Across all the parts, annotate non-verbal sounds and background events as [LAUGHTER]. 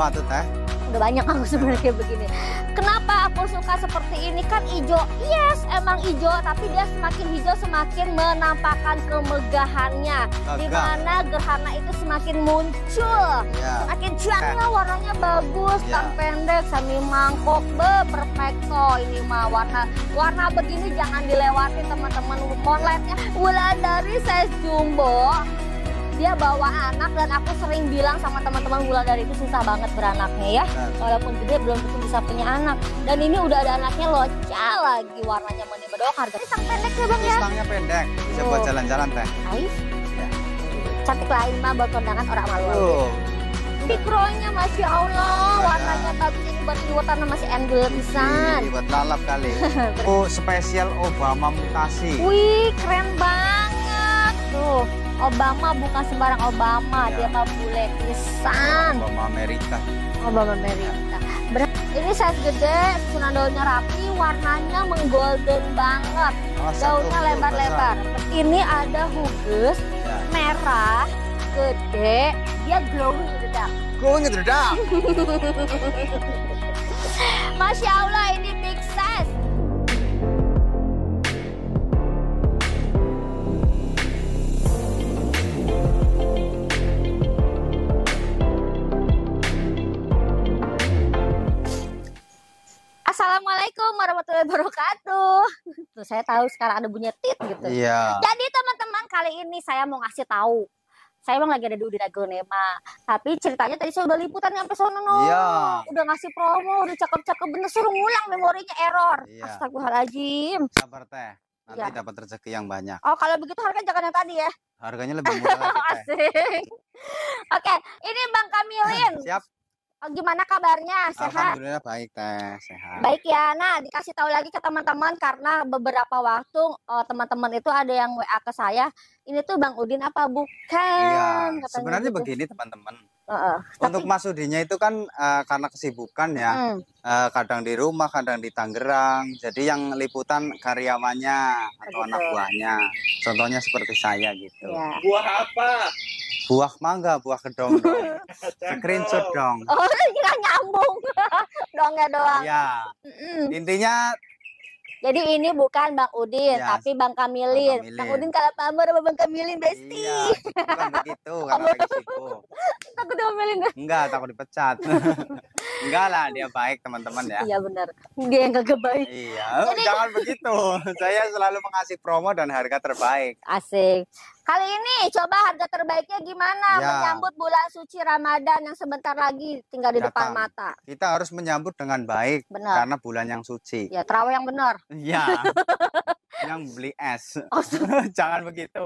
Apa tuh teh? Udah banyak aku sebenarnya begini. Kenapa aku suka seperti ini? Kan ijo, yes emang ijo, tapi dia semakin hijau semakin menampakkan kemegahannya. Di mana gerhana itu semakin muncul, yeah. semakin cerah warnanya bagus, yeah. tang pendek, semi mangkok, be perfecto ini mah warna warna begini jangan dilewati teman-teman. ya. bulan dari size jumbo dia bawa anak dan aku sering bilang sama teman-teman gula dari itu susah banget beranaknya ya walaupun gede belum tentu bisa punya anak dan ini udah ada anaknya loca lagi warnanya meni bedok harga pisang pendek ya bang ya pisangnya pendek bisa buat oh. jalan-jalan teh Ais ya. cantik lain mah buat kondangan orang malu Mikronya masih Allah iya. warnanya bagus ini buat warna masih endul pisan buat lalap kali [LAUGHS] oh spesial Obama mutasi wih keren banget tuh Obama bukan sembarang Obama, ya. dia mah bule pisan. Obama Amerika. Obama Amerika. Ber ini size gede, susunan daunnya rapi, warnanya menggolden banget. Masa daunnya lebar-lebar. Ini ada hugus ya. merah, gede, dia glowing in the dark. Glowing the dark. [LAUGHS] Masya Allah ini Assalamualaikum warahmatullahi wabarakatuh. Tuh saya tahu sekarang ada bunyi tit gitu. Iya. Jadi teman-teman kali ini saya mau ngasih tahu. Saya emang lagi ada di Udina Gonema, tapi ceritanya tadi saya udah liputan sampai sono. Iya. Udah ngasih promo, udah cakep-cakep bener suruh ngulang memorinya error. Iya. Astagfirullahaladzim. Sabar teh. Nanti iya. dapat rezeki yang banyak. Oh, kalau begitu harga jangan yang tadi ya. Harganya lebih murah. [LAUGHS] Asik. Oke, ini Bang Kamilin. Siap Oh, gimana kabarnya? Sehat? Alhamdulillah baik teh, sehat. Baik ya. Nah, dikasih tahu lagi ke teman-teman karena beberapa waktu teman eh, teman-teman itu ada yang WA ke saya, ini tuh Bang Udin apa bukan? Iya, sebenarnya gitu. begini teman-teman Uh, Untuk tapi... Mas Udinya itu kan uh, karena kesibukan ya, hmm. uh, kadang di rumah, kadang di Tangerang. Jadi yang liputan karyawannya atau gitu. anak buahnya. Contohnya seperti saya gitu. Ya. Buah apa? Buah mangga, buah kedong. [LAUGHS] Screenshot dong. Oh, [LAUGHS] nyambung. [LAUGHS] Dongnya doang. Ya. Mm -mm. Intinya jadi ini bukan Bang Udin, ya, tapi Bang Kamilin. Bang Kamilin. Bang Udin kalah pamor sama Bang Kamilin, Besti. Iya, bukan begitu, karena lagi sibuk. takut diomelin ya? Enggak, takut dipecat. [LAUGHS] Enggak lah, dia baik teman-teman ya. Iya benar. Dia yang kagak baik. Iya, Jadi... jangan begitu. Saya selalu mengasih promo dan harga terbaik. Asik. Kali ini coba harga terbaiknya gimana ya. menyambut bulan suci Ramadan yang sebentar lagi tinggal di Datang. depan mata. Kita harus menyambut dengan baik bener. karena bulan yang suci. Ya, terawih yang benar. Iya. [LAUGHS] yang beli es. Oh, [LAUGHS] Jangan begitu.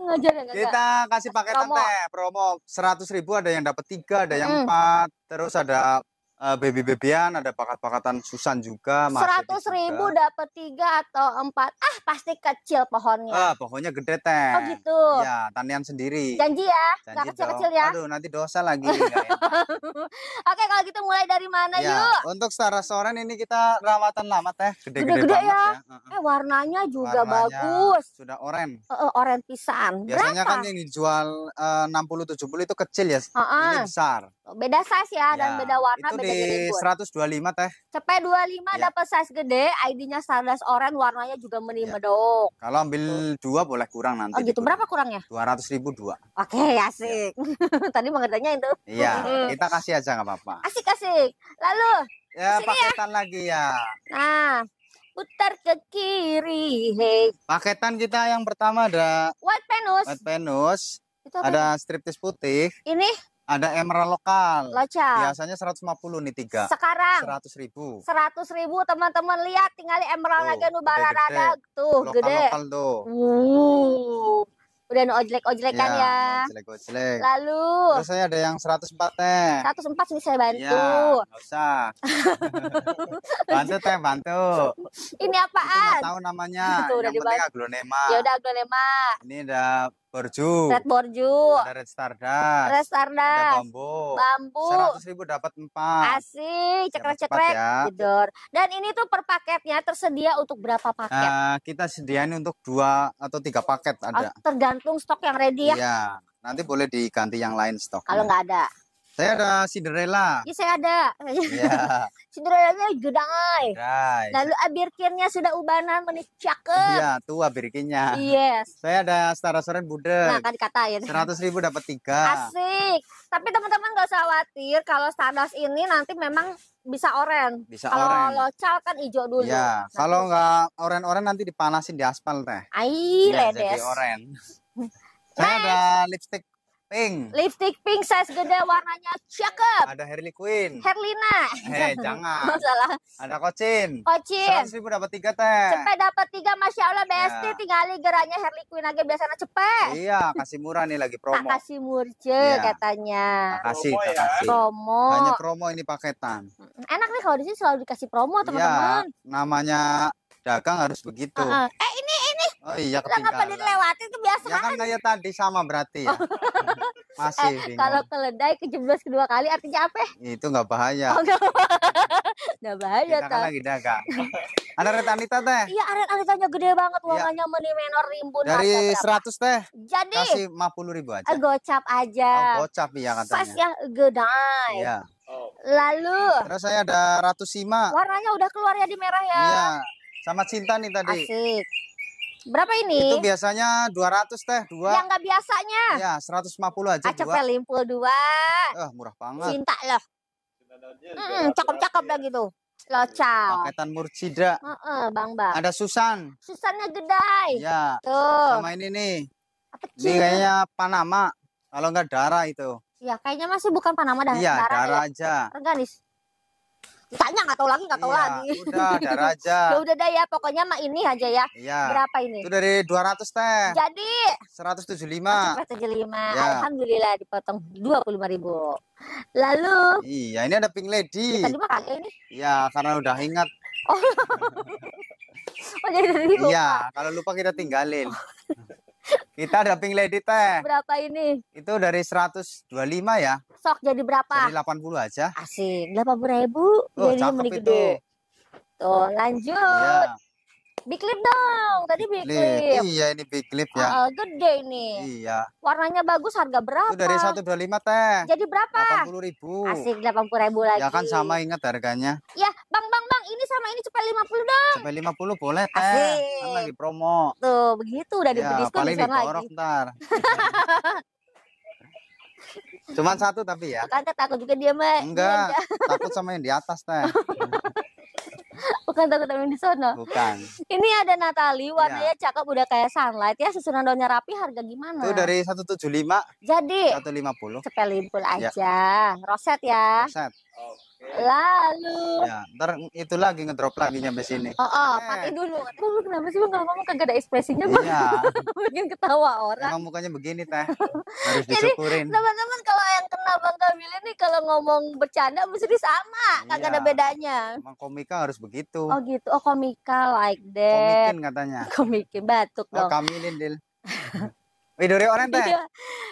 Ngajar ya, ngajar. Kita kasih paketan promo. teh promo 100 ribu ada yang dapat tiga ada yang hmm. empat terus ada uh, baby-babyan, ada pakat-pakatan Susan juga. Seratus ribu dapat tiga atau empat, ah pasti kecil pohonnya. Ah, eh, pohonnya gede teh. Oh gitu. Ya, tanian sendiri. Janji ya, Gak nggak kecil-kecil ya. Aduh, nanti dosa lagi. [LAUGHS] Oke, kalau gitu mulai dari mana ya, yuk? Untuk secara Soren ini kita rawatan lama teh, gede-gede ya. ya. Eh warnanya juga warnanya bagus. Sudah oren. Uh, uh, oren pisan. Biasanya kan Berapa? kan yang dijual eh, enam puluh tujuh puluh itu kecil ya, uh -uh. ini besar. Beda size ya, ya dan beda warna itu beda di gede 125 teh. CP 25 ya. dapat size gede, ID-nya Stardust orange, warnanya juga menima ya. dong. Kalau ambil Tuh. dua boleh kurang nanti. Oh gitu, dikurang. berapa kurangnya? 200 ribu dua. Oke, okay, ya. asik. Ya. [LAUGHS] Tadi mengertinya itu. Iya, [LAUGHS] hmm. kita kasih aja nggak apa-apa. Asik, asik. Lalu Ya, ya. paketan ya. lagi ya. Nah, putar ke kiri. Hey. Paketan kita yang pertama ada White Penus. White Penus. ada, ada striptis putih. Ini ada emerald lokal. Locah. Biasanya 150 nih tiga. Sekarang. 100 ribu. 100 ribu teman-teman lihat tinggal emerald tuh, lagi nubara rada tuh lokal, gede. Lokal tuh. Uh. Udah no ojlek kan ya. ya. Ojlek-ojlek. Lalu. Terus saya ada yang 104 teh. 104 ini saya bantu. Ya, usah. [LAUGHS] bantu teh, bantu. Ini apaan? tahu namanya. Itu udah yang penting aglonema. Ya udah aglonema. Ini udah Borju. Red Borju. Ada Red Stardust. Red Stardust. Ada bambu. Bambu. Seratus ribu dapat empat. Asik, cekrek-cekrek. Ya. Dan ini tuh per paketnya tersedia untuk berapa paket? Uh, kita sediain untuk dua atau tiga paket oh, ada. Oh, tergantung stok yang ready ya. Iya. Nanti boleh diganti yang lain stok. Kalau nggak ada. Saya ada Cinderella. Iya saya ada. Iya. [LAUGHS] Cinderellanya gedangai. Right. Lalu abirkinnya sudah ubanan menit cakep. Iya, tuh abirkinnya. Yes. Saya ada Star seren budek. Nah, kan dikatain. Seratus ribu dapat tiga. Asik. Tapi teman-teman gak usah khawatir kalau standar ini nanti memang bisa oren. Bisa kalau oren. Kalau local kan hijau dulu. Iya. Nah, kalau nggak oren-oren nanti dipanasin di aspal teh. Ai, ya, ledes. Jadi oren. [LAUGHS] Saya ada lipstick pink. Lipstick pink size gede warnanya cakep. Ada Harley Quinn. Herlina. Eh, jangan. [LAUGHS] Masalah. Ada Kocin. Kocin. Seratus ribu dapat tiga teh. Cepet dapat tiga, masya Allah BST ya. tinggali geraknya Harley Quinn aja biasanya cepet. Iya, kasih murah nih lagi promo. Tak kasih murce iya. ya. katanya. Tak kasih, promo, tak kasih. Promo. Hanya promo ini paketan. Enak nih kalau di sini selalu dikasih promo iya, teman-teman. Ya, namanya dagang harus begitu. Uh -uh. Eh ini nih. Oh iya ketinggalan. Lah dilewati itu biasa Ya kan kayak tadi sama berarti ya. [LAUGHS] Masih eh, Kalau keledai kejeblos kedua kali artinya apa? Itu nggak bahaya. Oh, enggak. enggak [LAUGHS] bahaya Kita kan lagi dagang. Ada red anita teh? Iya, red anitanya gede banget iya. warnanya ya. meni menor rimbun. Dari seratus teh. Jadi kasih puluh ribu aja. Eh, gocap aja. Oh, gocap iya katanya. Pas ya gedai. Iya. Lalu. Terus saya ada Ratu Sima. Warnanya udah keluar ya di merah ya. Iya. Sama Cinta nih tadi. Asik. Berapa ini? Itu biasanya 200 teh, dua. Yang enggak biasanya? Ya, 150 aja Acap dua. limpul dua. Eh, murah banget. Cinta loh. Hmm, cakep-cakep lagi tuh. Locak. Paketan murcida. Uh -uh, bang Bang. Ada Susan. Susannya gedai. Ya. Tuh. Sama ini nih. Apa ini kayaknya Panama. Kalau nggak darah itu. Ya, kayaknya masih bukan Panama darah. Iya, darah, darah ya. aja. Organis. Tanya nggak tahu lagi nggak tahu iya, lagi. Udah, ada [LAUGHS] raja ya udah deh ya, pokoknya mah ini aja ya. Iya. Berapa ini? Itu dari 200 teh. Jadi 175. 175. Ya. Alhamdulillah dipotong 25 ribu. Lalu Iya, ini ada Pink Lady. Ya, tadi mah kakek ini. Iya, karena udah ingat. Oh. [LAUGHS] oh jadi tadi iya, lupa. Iya, kalau lupa kita tinggalin. Oh. Kita ada pink lady teh. Berapa ini? Itu dari 125 ya. Sok jadi berapa? Dari 80 aja. Asik, 80 ribu. Oh, jadi cakep itu. Tuh, lanjut. Ya. Big clip dong, tadi big clip. Iya ini big clip ya. Uh, gede ini. Iya. Warnanya bagus, harga berapa? Itu dari satu dua lima teh. Jadi berapa? Delapan puluh ribu. Asik puluh ribu lagi. Ya kan sama ingat harganya. Ya, bang, bang, bang, ini sama ini cepat lima puluh dong. Cepat lima puluh boleh teh. Asik. Kan lagi promo. Tuh, begitu udah ya, diskon paling di lagi. ntar. [LAUGHS] Cuman satu tapi ya. Kan takut juga dia, mah. Iya, enggak, takut sama yang di atas teh. [LAUGHS] Bukan takut daun di sono. Bukan. Ini ada Natali, warnanya ya. cakep udah kayak sunlight ya, susunan daunnya rapi, harga gimana? Itu dari 175. Jadi 150. Sepelin pul aja. Ya. Roset ya. Roset. Oh. Lalu. Ya, ntar itu lagi ngedrop lagi nyampe sini. Oh, oh eh. pakai dulu. Lu kenapa sih lu kalau ngomong kagak ada ekspresinya bang? Iya. Bikin [LAUGHS] ketawa orang. Emang mukanya begini teh. [LAUGHS] Harus disyukurin. Jadi teman-teman kalau yang kenal Bang Kamil ini kalau ngomong bercanda mesti sama, iya. kagak ada bedanya. Emang komika harus begitu. Oh gitu. Oh komika like that. Komikin katanya. [LAUGHS] Komikin batuk oh, dong. Oh, Kamilin, Dil. Widore orang teh. Iya.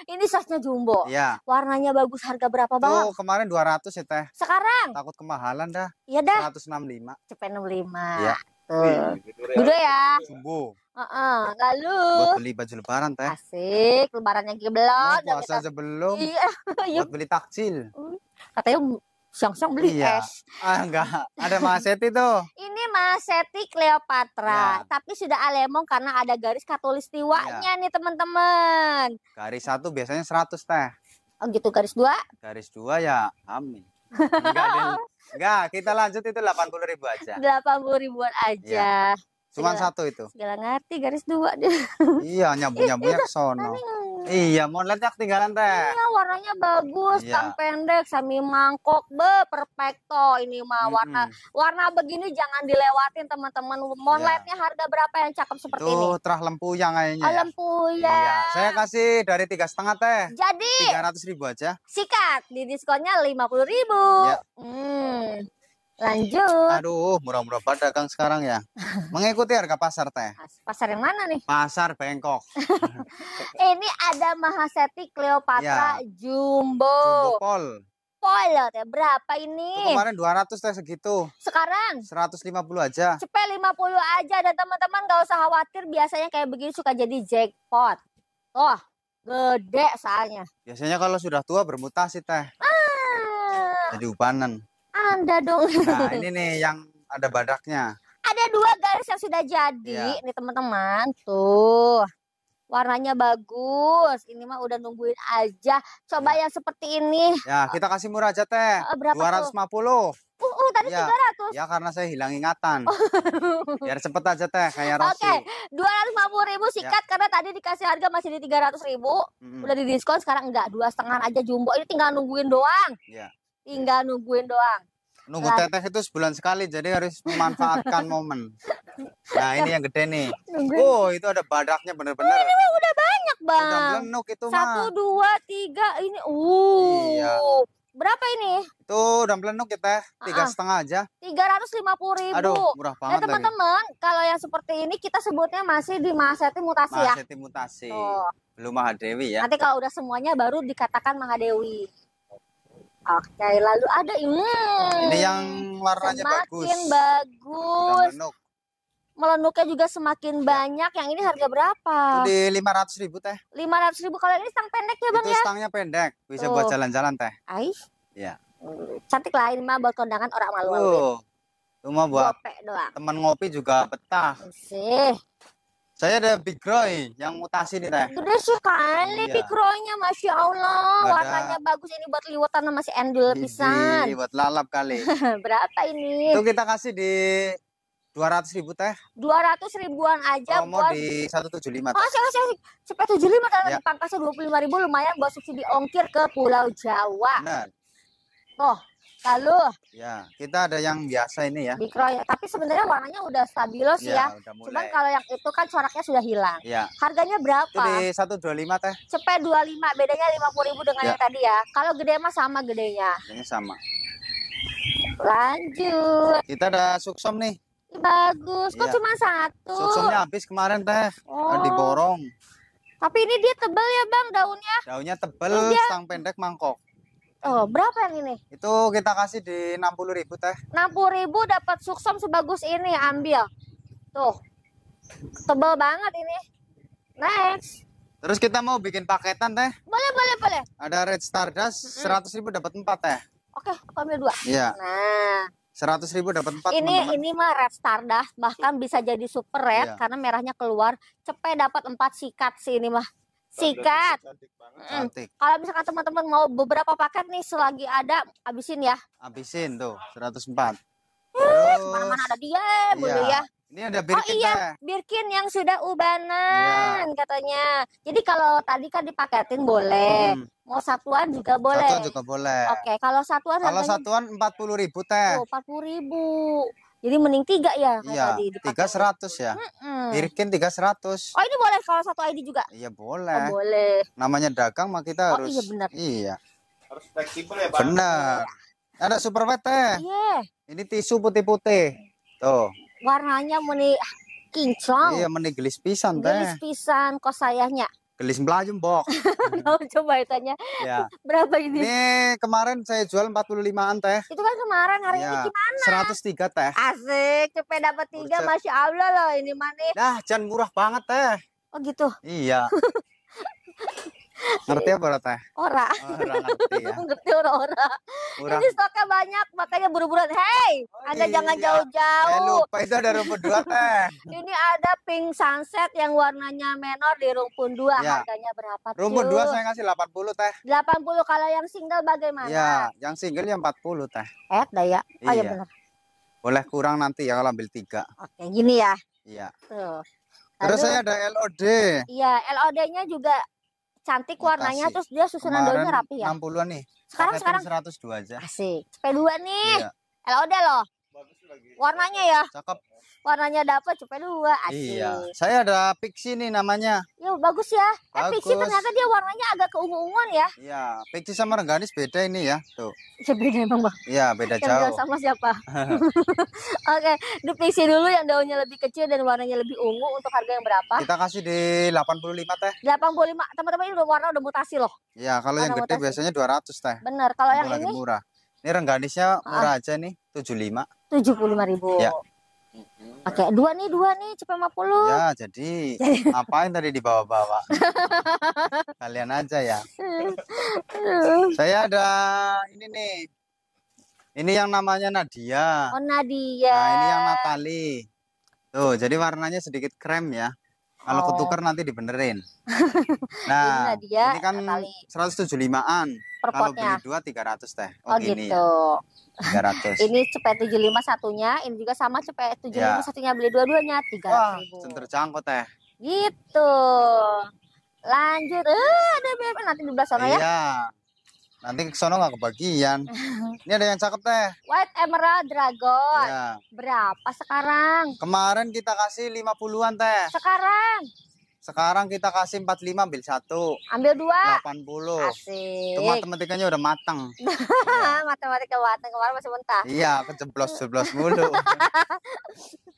Ini sasnya jumbo. Ya. Warnanya bagus, harga berapa, Bang? Oh, kemarin dua ratus ya, Teh. Sekarang? Takut kemahalan dah. Iya dah. 165. Cepet lima. Iya. Tuh. Gede ya. Jumbo. uh -uh. lalu buat beli baju lebaran teh. Asik, lebarannya yang belum. Nah, puasa aja belum. Iya. [LAUGHS] buat beli takjil. Katanya Siang-siang beli iya. es. Ah, enggak. Ada Maseti itu. tuh. ini Maseti Cleopatra. Ya. Tapi sudah alemong karena ada garis katulistiwanya ya. nih teman-teman. Garis satu biasanya seratus teh. Oh gitu, garis dua? Garis dua ya, amin. Enggak, [LAUGHS] Enggak, kita lanjut itu 80 ribu aja. 80 ribuan aja. Ya. Cuma satu itu. Segala ngerti garis dua dia. Iya nyabu nyabunya ke sono. Iya mau lihat ketinggalan teh. Iya warnanya bagus, iya. pendek, sami mangkok be perfecto ini mah warna mm -hmm. warna begini jangan dilewatin teman-teman. mau iya. harga berapa yang cakep seperti Tuh, ini? Tuh terah yang kayaknya. Oh, ya. Iya. Ya. Saya kasih dari tiga setengah teh. Jadi tiga ratus ribu aja. Sikat di diskonnya lima puluh ribu. Iya. Hmm. Lanjut. Aduh, murah-murah pada dagang sekarang ya. [LAUGHS] Mengikuti harga pasar teh. Pasar yang mana nih? Pasar Bengkok. [LAUGHS] Ini ada Mahaseti Cleopatra ya. Jumbo. Jumbo Pol. Pol teh berapa ini? Tuh kemarin 200 teh segitu. Sekarang? 150 aja. Cepet 50 aja dan teman-teman gak usah khawatir biasanya kayak begini suka jadi jackpot. Wah, gede soalnya. Biasanya kalau sudah tua bermutasi teh. Ah. Jadi upanan. Anda dong. Nah, ini [LAUGHS] nih yang ada badaknya. Ada dua garis yang sudah jadi, ya. nih teman-teman. Tuh. Warnanya bagus. Ini mah udah nungguin aja. Coba ya. yang seperti ini. Ya, kita kasih murah aja, Teh. Eh, eh, berapa 250. Tuh? Uh, uh, tadi ya. 300. Ya, karena saya hilang ingatan. [LAUGHS] Biar cepet aja, Teh, kayak Rossi. Oke, okay. puluh ribu sikat ya. karena tadi dikasih harga masih di ratus ribu. Mm -hmm. Udah di diskon, sekarang enggak. Dua setengah aja jumbo. Ini tinggal nungguin doang. Iya tinggal nungguin doang nunggu nah. teteh itu sebulan sekali jadi harus memanfaatkan momen nah ini yang gede nih nungguin. oh itu ada badaknya bener-bener oh, ini mah udah banyak bang udah itu satu, mah satu dua tiga ini uh iya. Berapa ini? Itu udah melenuk kita ya, tiga setengah aja. Tiga ratus lima puluh ribu. Aduh, murah banget. Nah, teman-teman, kalau yang seperti ini kita sebutnya masih di Mahaseti Mutasi Mahaseti ya. Mutasi. Tuh. Belum Mahadewi ya. Nanti kalau udah semuanya baru dikatakan Mahadewi. Oke, lalu ada ini. Ini yang warnanya semakin bagus. Semakin bagus. Menuk. Melenuknya juga semakin ya. banyak. Yang ini harga berapa? Itu di lima ratus ribu teh. Lima ratus ribu kalau ini stang pendek ya bang Itu ya? Itu stangnya pendek, bisa Tuh. buat oh. jalan-jalan teh. Aih. Iya. Cantik lah ini mah buat kondangan orang malu Tuh. Cuma buat teman ngopi juga betah. Sih. Saya ada Big Roy yang mutasi nih teh. Sudah ya sekali iya. Big Roy-nya, masya Allah, warnanya bagus ini buat liwetan masih endul pisan. Buat lalap kali. [LAUGHS] Berapa ini? Itu kita kasih di dua ratus ribu teh dua ratus ribuan aja promo buat... di satu tujuh lima oh saya saya sampai tujuh lima kalau ya. pangkasnya dua puluh lima ribu lumayan buat subsidi ongkir ke Pulau Jawa Benar. oh Lalu? Ya, kita ada yang biasa ini ya. Dikroyok, ya, tapi sebenarnya warnanya udah stabilos ya. ya. Cuman kalau yang itu kan coraknya sudah hilang. Ya. Harganya berapa? Itu di 125 teh. Cepet 25, bedanya 50.000 dengan ya. yang tadi ya. Kalau gede mah sama gedenya. Gedenya sama. Lanjut. Kita ada suksom nih. Bagus, kok ya. cuma satu? Suksomnya habis kemarin teh, oh. diborong. Tapi ini dia tebel ya bang daunnya? Daunnya tebel, dia... pendek mangkok. Oh, hmm. berapa yang ini? Itu kita kasih di 60 ribu teh. 60 ribu dapat suksom sebagus ini, ambil. Tuh. Tebal banget ini. Next. Terus kita mau bikin paketan teh. Boleh, boleh, boleh. Ada Red Stardust mm -hmm. ribu dapat 4 teh. Oke, aku ambil dua. Iya. Nah. Seratus ribu dapat empat. Ini teman -teman. ini mah red Stardust bahkan bisa jadi super red iya. karena merahnya keluar. Cepet dapat empat sikat sih ini mah sikat. Cantik. Kalau misalkan teman-teman mau beberapa paket nih selagi ada abisin ya. abisin tuh 104. Terus, mana-mana ada dia iya. ya. Ini ada oh Birkin. Oh iya, Birkin yang sudah ubanan iya. katanya. Jadi kalau tadi kan dipaketin boleh. Mau satuan juga boleh. Satuan juga boleh. Oke, kalau satuan Kalau empat satuan 40.000 teh. puluh ribu oh, jadi mending tiga ya iya, Tiga seratus ya. Mm-mm. tiga seratus. Oh ini boleh kalau satu ID juga? Iya boleh. Oh, boleh. Namanya dagang mah kita oh, harus. iya benar. Iya. Harus fleksibel ya Benar. Ada super PT. Ya? Iya. Ini tisu putih-putih. Tuh. Warnanya meni kinclong. Iya meni gelis pisan teh. Gelis pisan kok sayangnya beli sebelah aja mbok? [LAUGHS] Oh, coba tanya. Ya. Berapa ini? Ini kemarin saya jual 45-an teh. Itu kan kemarin hari ya. ini gimana? 103 teh. Asik, cepet dapat 3 Urcet. Masya Allah loh ini manis Dah, jangan murah banget teh. Oh gitu. Iya. [LAUGHS] [LAUGHS] ngerti apa ora teh? Ora. Oh, ngerti ya. [LAUGHS] ngerti ora ora. Ini stoknya banyak makanya buru buru Hey, oh, iya, Anda iya. jangan iya. jauh-jauh. Eh, lupa itu ada rumpun dua [LAUGHS] teh. ini ada pink sunset yang warnanya menor di rumpun dua ya. harganya berapa? Rumpun dua saya ngasih 80 teh. 80 kalau yang single bagaimana? Ya, yang single yang 40 teh. Eh, daya. Oh, ya iya. ya benar. Boleh kurang nanti ya kalau ambil tiga. Oke, gini ya. Iya. Tuh. Terus saya ada LOD. Iya, LOD-nya juga cantik Mutasi. warnanya terus dia susunan Kemarin daunnya rapi ya. 60-an nih. Sekarang sekarang 102 aja. Asik. P2 nih. Iya. LOD loh. Warnanya ya. Cakep warnanya dapat cepet dua asik. Ah, iya. Saya ada pixi nih namanya. ya bagus ya. Bagus. Eh pixi ternyata dia warnanya agak keungu-unguan ya. Iya, pixi sama rengganis beda ini ya, tuh. Iya, beda emang, Bang. Iya, beda jauh. sama siapa? [LAUGHS] Oke, di pixi dulu yang daunnya lebih kecil dan warnanya lebih ungu untuk harga yang berapa? Kita kasih di 85 teh. 85. Teman-teman ini udah warna udah mutasi loh. Iya, kalau yang gede mutasi. biasanya 200 teh. Bener, kalau yang ini murah. Ini rengganisnya murah ah. aja nih, 75. 75 ribu. Ya. Oke dua nih, dua nih, cepet 50. Ya, jadi [LAUGHS] ngapain tadi dibawa-bawa? [LAUGHS] Kalian aja ya. [LAUGHS] Saya ada ini nih. Ini yang namanya Nadia. Oh, Nadia. Nah, ini yang Natali. Tuh, jadi warnanya sedikit krem ya. Kalau oh. ketukar nanti dibenerin. [LAUGHS] Nah, ini, dia, ini kan tujuh lima an Kalau beli dua tiga ratus teh. Oh, oh gini gitu. Ya. ratus. [LAUGHS] ini cepet lima satunya, ini juga sama cepet 75 ya. satunya beli dua-duanya 300 Wah, senter terjangkau teh. Gitu. Lanjut. Eh, ada BM nanti di belakang sana ya. iya. ya. Nanti ke sono nggak kebagian. [LAUGHS] Ini ada yang cakep teh. White Emerald Dragon. Ya. Berapa sekarang? Kemarin kita kasih 50-an teh. Sekarang? Sekarang kita kasih 45 ambil satu. Ambil dua. 80. Asik. Itu matematikanya udah matang. ya. [LAUGHS] Matematika matang kemarin masih mentah. Iya, kejeblos-jeblos mulu. [LAUGHS]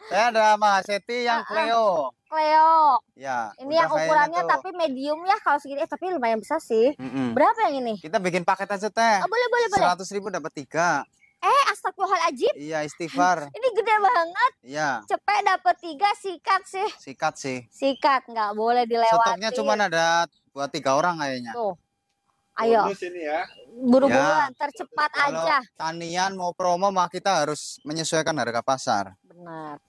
Saya ada Mas Seti yang ah, ah. Cleo. Cleo. Ya. Ini yang ukurannya tuh... tapi medium ya kalau segini eh, tapi lumayan besar sih. Mm -mm. Berapa yang ini? Kita bikin paket aja teh. Oh, boleh boleh boleh. 100.000 ribu dapat tiga. Eh, astagfirullahaladzim. Iya, istighfar. [LAUGHS] Ini gede banget. Iya. Cepet dapet tiga, sikat sih. Sikat sih. Sikat, nggak boleh dilewati. Stoknya cuma ada buat tiga orang kayaknya. Tuh. Ayo. ya. Buru-buruan, ya. tercepat Kalau aja. Tanian mau promo mah kita harus menyesuaikan harga pasar. Benar.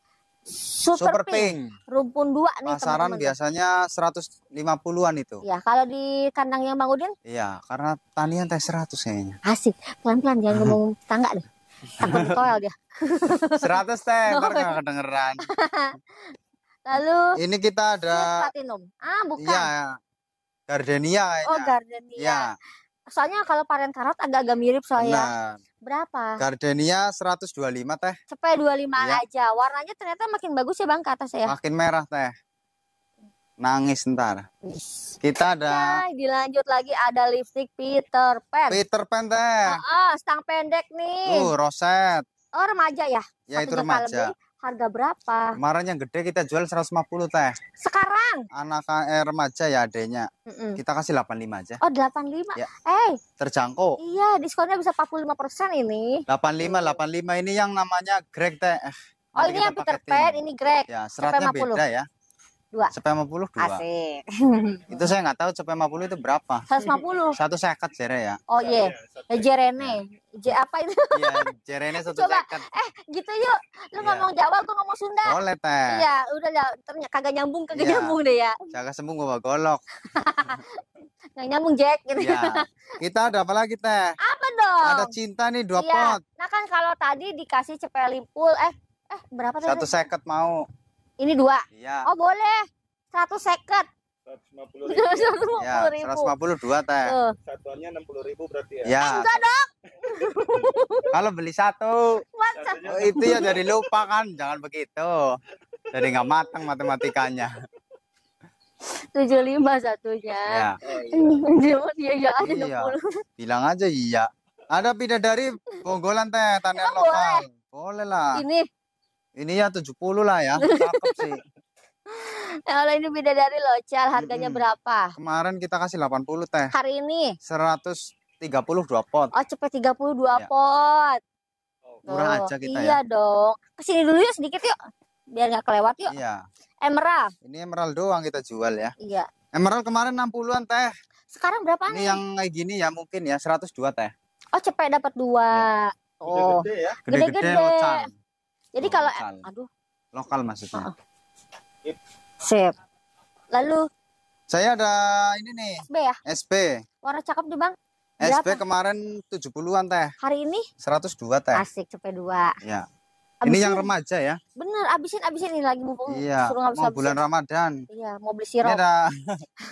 Super, Super pink. pink. Rumpun dua nih Pasaran teman -teman. biasanya 150-an itu. Ya, kalau di kandang yang Bang Udin? Iya, karena tanian teh 100 kayaknya. Asik. Pelan-pelan jangan ngomong [LAUGHS] tangga deh. Takut toel dia. 100 [LAUGHS] teh, [LAUGHS] ntar enggak oh, iya. kedengeran. Lalu ini kita ada platinum. Ah, bukan. Iya, Gardenia. Oh, kayaknya. Oh, Gardenia. Iya. Soalnya kalau paren karat agak-agak mirip soalnya. Nah, Berapa? Gardenia 125 teh. Cepet 25 iya. aja. Warnanya ternyata makin bagus ya Bang ke atas ya. Makin merah teh. Nangis ntar. Kita ada. Nah, dilanjut lagi ada lipstick Peter Pan. Peter Pan teh. Oh, oh stang pendek nih. Uh, roset. Oh remaja ya. Ya Satu itu remaja. Lebih Harga berapa? Kemarin yang gede kita jual 150 teh. Sekarang? Anak eh, remaja ya adanya, Mm -mm. Kita kasih 85 aja. Oh 85? Ya. Eh. Terjangkau. Iya diskonnya bisa 45% ini. 85, 85 ini yang namanya Greg teh. Eh, oh Nanti ini yang Peter Pan, ini Greg. Ya, seratnya 150. beda ya dua cepet lima puluh dua asik [LAUGHS] itu saya nggak tahu cepet lima puluh itu berapa seratus lima puluh satu sekat jere ya oh iya yeah. Iya, jerene J apa itu? [LAUGHS] Iya, jerene satu Coba, sekat. Eh, gitu yuk. Lu yeah. ngomong Jawa, gua ngomong Sunda. Boleh, Teh. Iya, udah ya, ternyata kagak nyambung, kagak yeah. nyambung deh ya. Jaga [LAUGHS] sembung gua golok. Nggak nyambung, Jack. Gitu. Yeah. Kita ada apa lagi, Teh? Apa dong? Ada cinta nih, dua yeah. pot. Nah kan kalau tadi dikasih cepet limpul, eh, eh berapa Satu seket mau. Ini dua. Iya. Oh, boleh. satu seket. lima puluh. ribu. 150 [LAUGHS] ya, ribu. Iya, dua teh. Uh. Satuannya puluh ribu berarti ya? ya. enggak dong. [LAUGHS] Kalau beli satu. Satunya oh, itu ya jadi lupa kan. Jangan begitu. Jadi nggak matang matematikanya. Tujuh lima satunya. Iya. Ya. Oh, iya. iya, iya, iya. Bilang aja iya. Ada dari bonggolan teh, tanah lokal. Boleh. boleh lah. Ini ini ya 70 lah ya. Cakep sih. [LAUGHS] Kalau ini beda dari local, harganya hmm. berapa? Kemarin kita kasih 80 teh. Hari ini? 130 dua pot. Oh, cepet 32 ya. pot. Oh, murah aja kita iya ya. Iya dong. Kesini dulu ya sedikit yuk. Biar nggak kelewat yuk. Iya. Emerald. Ini emerald doang kita jual ya. Iya. Emerald kemarin 60-an teh. Sekarang berapa ini nih? yang kayak gini ya mungkin ya 102 teh. Oh, cepet dapat dua. Ya. Oh. Gede-gede ya. Gede-gede. Jadi kalau lokal. aduh lokal maksudnya. Uh-uh. Sip. Lalu saya ada ini nih. SB ya? SB. Warna cakep tuh, Bang. Berapa? SP kemarin 70-an teh. Hari ini? 102 teh. Asik, cepet dua. Ya. Abisin. Ini yang remaja ya. Bener, abisin abisin ini lagi mumpung iya, suruh ngabis abisin. bulan Ramadan. Iya, mau beli sirup. Ini ada.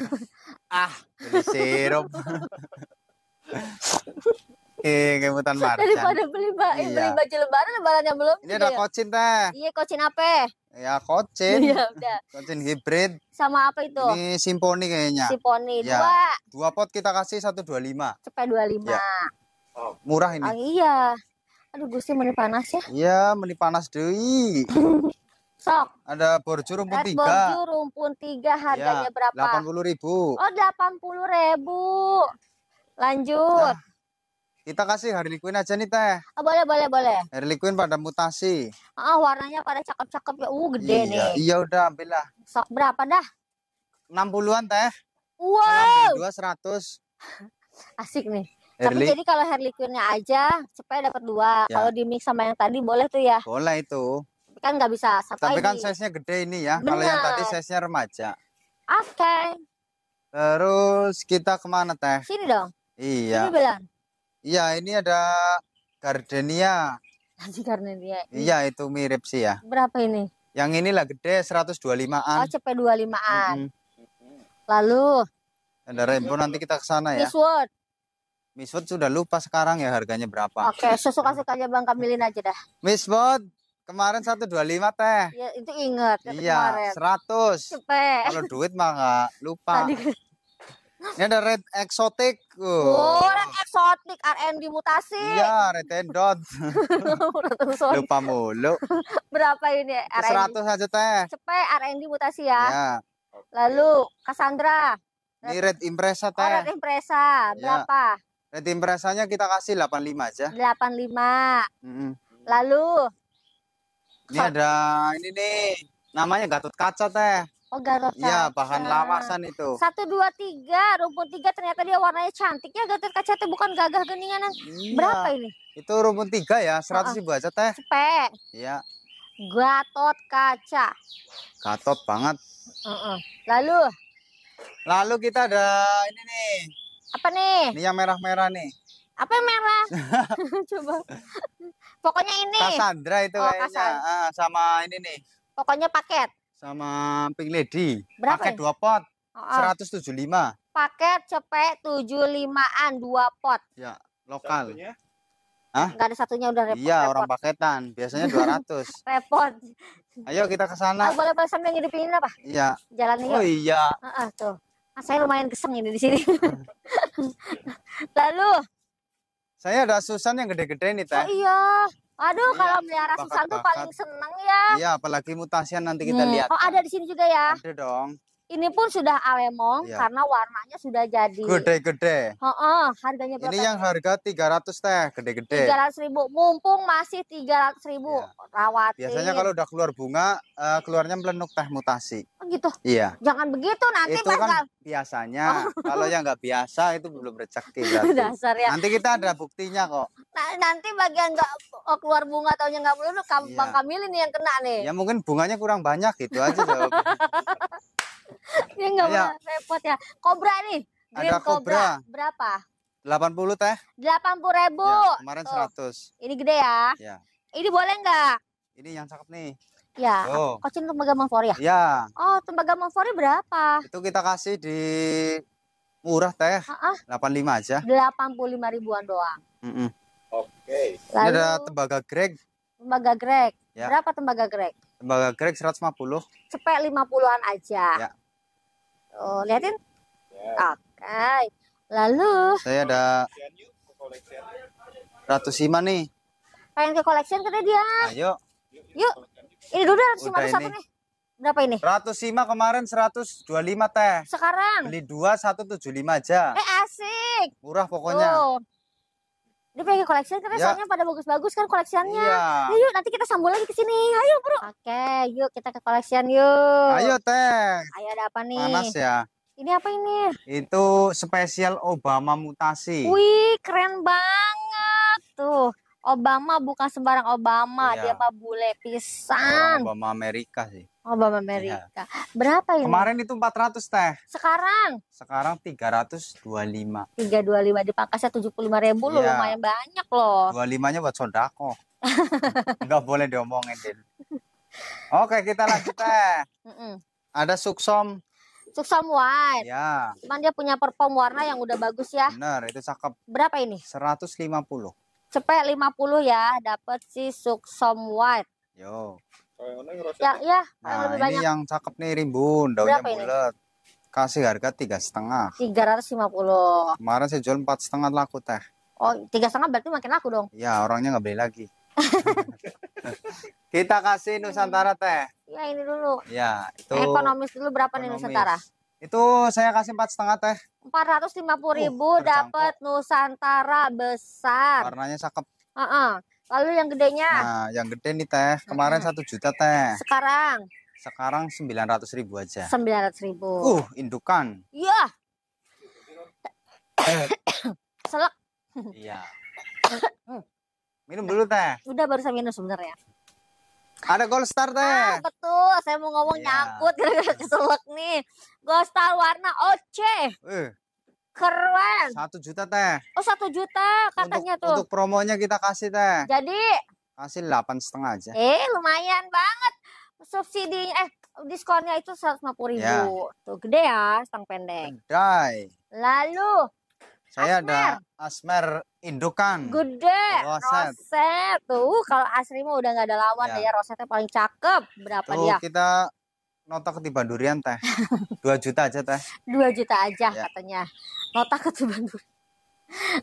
[LAUGHS] ah, beli sirup. [LAUGHS] Iya, kebutuhan [LAUGHS] barca. Daripada beli mbak. Eh, iya. beli baju lebaran lebaran belum. Ini iya ada ya? kocin teh. Iya, kocin apa? Ya, kocin. Iya, udah. [LAUGHS] Kocin hybrid. Sama apa itu? Ini simponi kayaknya. Simponi ya. dua. Dua pot kita kasih satu dua lima. Cepet dua lima. Ya. Oh, murah ini. Oh, iya. Aduh, gusi meni panas ya. Iya, meni panas deui. [LAUGHS] Sok. Ada borju rumpun Red tiga. Borjur rumpun tiga harganya ya, berapa? Delapan puluh ribu. Oh, delapan puluh ribu. Lanjut. Nah. Kita kasih Harley Quinn aja nih teh. Oh, boleh boleh boleh. Harley Quinn pada mutasi. Ah oh, warnanya pada cakep-cakep ya. Uh gede iya, nih. Iya udah ambil lah. Sok berapa dah? enam an teh. Wow. Dua seratus. [LAUGHS] Asik nih. Harley. Tapi jadi kalau Harley Quinnnya aja supaya dapat dua. Ya. Kalau di mix sama yang tadi boleh tuh ya. Boleh itu. Kan nggak bisa satu Tapi kan size-nya gede ini ya. Kalau yang tadi size-nya remaja. Oke. Okay. Terus kita kemana teh? Sini dong. Iya. Ini bilang. Iya, ini ada gardenia. Nanti gardenia. Iya, itu mirip sih ya. Berapa ini? Yang inilah gede 125-an. Oh, cepet 25-an. Mm -hmm. Lalu ada rainbow nanti kita ke sana ya. Miswood. Miswood sudah lupa sekarang ya harganya berapa. Oke, okay, sesuka-sukanya Bang Kamilin aja dah. Miswood Kemarin 125 teh. Iya, itu ingat. Iya, kemarin. 100. Cepet. Kalau duit mah nggak lupa. Tadi ini ada red exotic. Oh, Oh, red exotic R&D mutasi. Iya, red endot. [LAUGHS] Lupa mulu. [LAUGHS] Berapa ini R&D? 100 aja teh. Cepet R&D mutasi ya. ya. Lalu Cassandra. Red... Ini red impresa oh, teh. Oh, red impresa. Iya. Berapa? Ya. Red impresanya kita kasih 85 aja. 85. Mm -hmm. Lalu ini ada ini nih namanya Gatot Kaca teh. Oh kaca Ya bahan lawasan itu. Satu dua tiga rumpun tiga ternyata dia warnanya cantik ya gatot kaca teh bukan gagah geningan. Iya. Berapa ini? Itu rumpun tiga ya seratus ribu aja teh. Cepet. Iya. Gatot kaca. Gatot banget. Uh -uh. Lalu? Lalu kita ada ini nih. Apa nih? Ini yang merah-merah nih. Apa yang merah? [LAUGHS] [LAUGHS] Coba. Pokoknya ini. kasandra itu oh, kayaknya. Ah, sama ini nih. Pokoknya paket sama Pink Lady. Berapa paket ya? 2 pot. Seratus tujuh lima. Paket cepet tujuh limaan dua pot. Ya, lokal. Satunya? Hah? Enggak ada satunya udah repot. Iya, repot. orang paketan. Biasanya dua ratus. [LAUGHS] repot. Ayo kita ke sana. boleh boleh sambil ngidupin apa? Iya. Jalan ini Oh iya. Uh, uh, tuh. Nah, saya lumayan keseng ini di sini. [LAUGHS] Lalu saya ada Susan yang gede-gede nih, Teh. Oh, iya. Aduh, iya, kalau melihara Susan tuh paling seneng ya. Iya, apalagi mutasian nanti kita hmm. lihat. Oh, kan. ada di sini juga ya? Ada dong. Ini pun sudah alemong ya. karena warnanya sudah jadi. Gede-gede. Heeh, harganya berapa? Ini yang harga 300 teh, gede-gede. 300 ribu, mumpung masih 300 ribu ya. rawat. Biasanya kalau udah keluar bunga, uh, keluarnya melenuk teh mutasi. Oh gitu? Iya. Jangan begitu nanti itu kan biasanya. Oh. Kalau yang nggak biasa itu belum rezeki. [LAUGHS] Dasar ya. Nanti kita ada buktinya kok. Nah, nanti bagian nggak oh, keluar bunga yang nggak melulu, iya. Bang Kamil ini yang kena nih. Ya mungkin bunganya kurang banyak gitu aja. [LAUGHS] [LAUGHS] Ini enggak boleh repot ya. Kobra nih. Green Ada kobra. kobra. Berapa? 80 teh. 80 ribu. Ya, kemarin Tuh. 100. Ini gede ya. ya. Ini boleh enggak? Ini yang cakep nih. Ya, oh. kocin tembaga Monfori ya? Ya. Oh, tembaga Monfori berapa? Itu kita kasih di murah teh. Heeh. Uh -uh. 85 aja. 85 ribuan doang. Mm -mm. Oke. Okay. ada tembaga Greg. Tembaga Greg. Ya. Berapa tembaga Greg? Tembaga Greg 150. Cepet 50-an aja. Ya. Tuh, oh, liatin. Ya. Oke. Okay. Lalu saya ada Ratu Sima nih. Pengen ke koleksian kata dia. Ayo. Yuk. Ini dulu Ratu Sima satu nih. Berapa ini? Ratu Sima kemarin lima teh. Sekarang? Beli dua satu tujuh lima aja. Eh asik. Murah pokoknya. Tuh dia pengen koleksi karena ya. soalnya pada bagus-bagus kan koleksiannya iya. ya. yuk nanti kita sambung lagi ke sini ayo bro oke yuk kita ke koleksian yuk ayo teh ayo ada apa nih panas ya ini apa ini itu spesial Obama mutasi wih keren banget tuh Obama bukan sembarang Obama, iya. dia mah bule pisan. Iya, Obama Amerika sih. Obama Amerika. Iya. Berapa ini? Kemarin itu 400 teh. Sekarang? Sekarang 325. 325 dipangkasnya 75 ribu iya. lumayan banyak loh. 25-nya buat sodako. Enggak [LAUGHS] boleh diomongin, Din. Oke, kita lanjut teh. [LAUGHS] Ada suksom Suksom White. Ya. Cuman dia punya perform warna yang udah bagus ya. Benar, itu cakep. Berapa ini? 150 cepet 50 ya dapat si suksom white yo ya ya nah, lebih ini yang cakep nih rimbun daunnya bulat kasih harga tiga setengah tiga ratus lima puluh kemarin saya jual empat setengah laku teh oh tiga setengah berarti makin laku dong ya orangnya nggak beli lagi [LAUGHS] kita kasih Nusantara teh. Ya ini dulu. Ya itu. Ekonomis dulu berapa Ekonomis. nih Nusantara? Itu saya kasih empat setengah teh. Empat ratus lima puluh ribu uh, dapat Nusantara besar. Warnanya cakep. Uh -uh. Lalu yang gedenya? Nah, yang gede nih teh. Kemarin satu uh juta teh. Sekarang? Sekarang sembilan ratus ribu aja. Sembilan ratus ribu. Uh, indukan. Iya. Yeah. [COUGHS] Selek. Iya. [COUGHS] Minum dulu teh. Udah baru saya minum sebenarnya. Ada Gold Star teh. Ah, betul, saya mau ngomong yeah. nyangkut gara keselak nih. Gold Star warna OC. Uh. Eh. Keren. Satu juta teh. Oh satu juta katanya untuk, tuh. Untuk promonya kita kasih teh. Jadi. Kasih delapan setengah aja. Eh lumayan banget. Subsidi eh diskonnya itu seratus lima puluh ribu. Yeah. Tuh gede ya stang pendek. Dry. Lalu. Saya Asmer. ada Asmer Indukan. Gede. Roset. Roset. Tuh kalau Asri mah udah nggak ada lawan ya. ya. Rosetnya paling cakep. Berapa Tuh, dia? kita nota ketiban durian teh. [LAUGHS] dua juta aja teh. dua juta aja ya. katanya. Nota ketiban durian.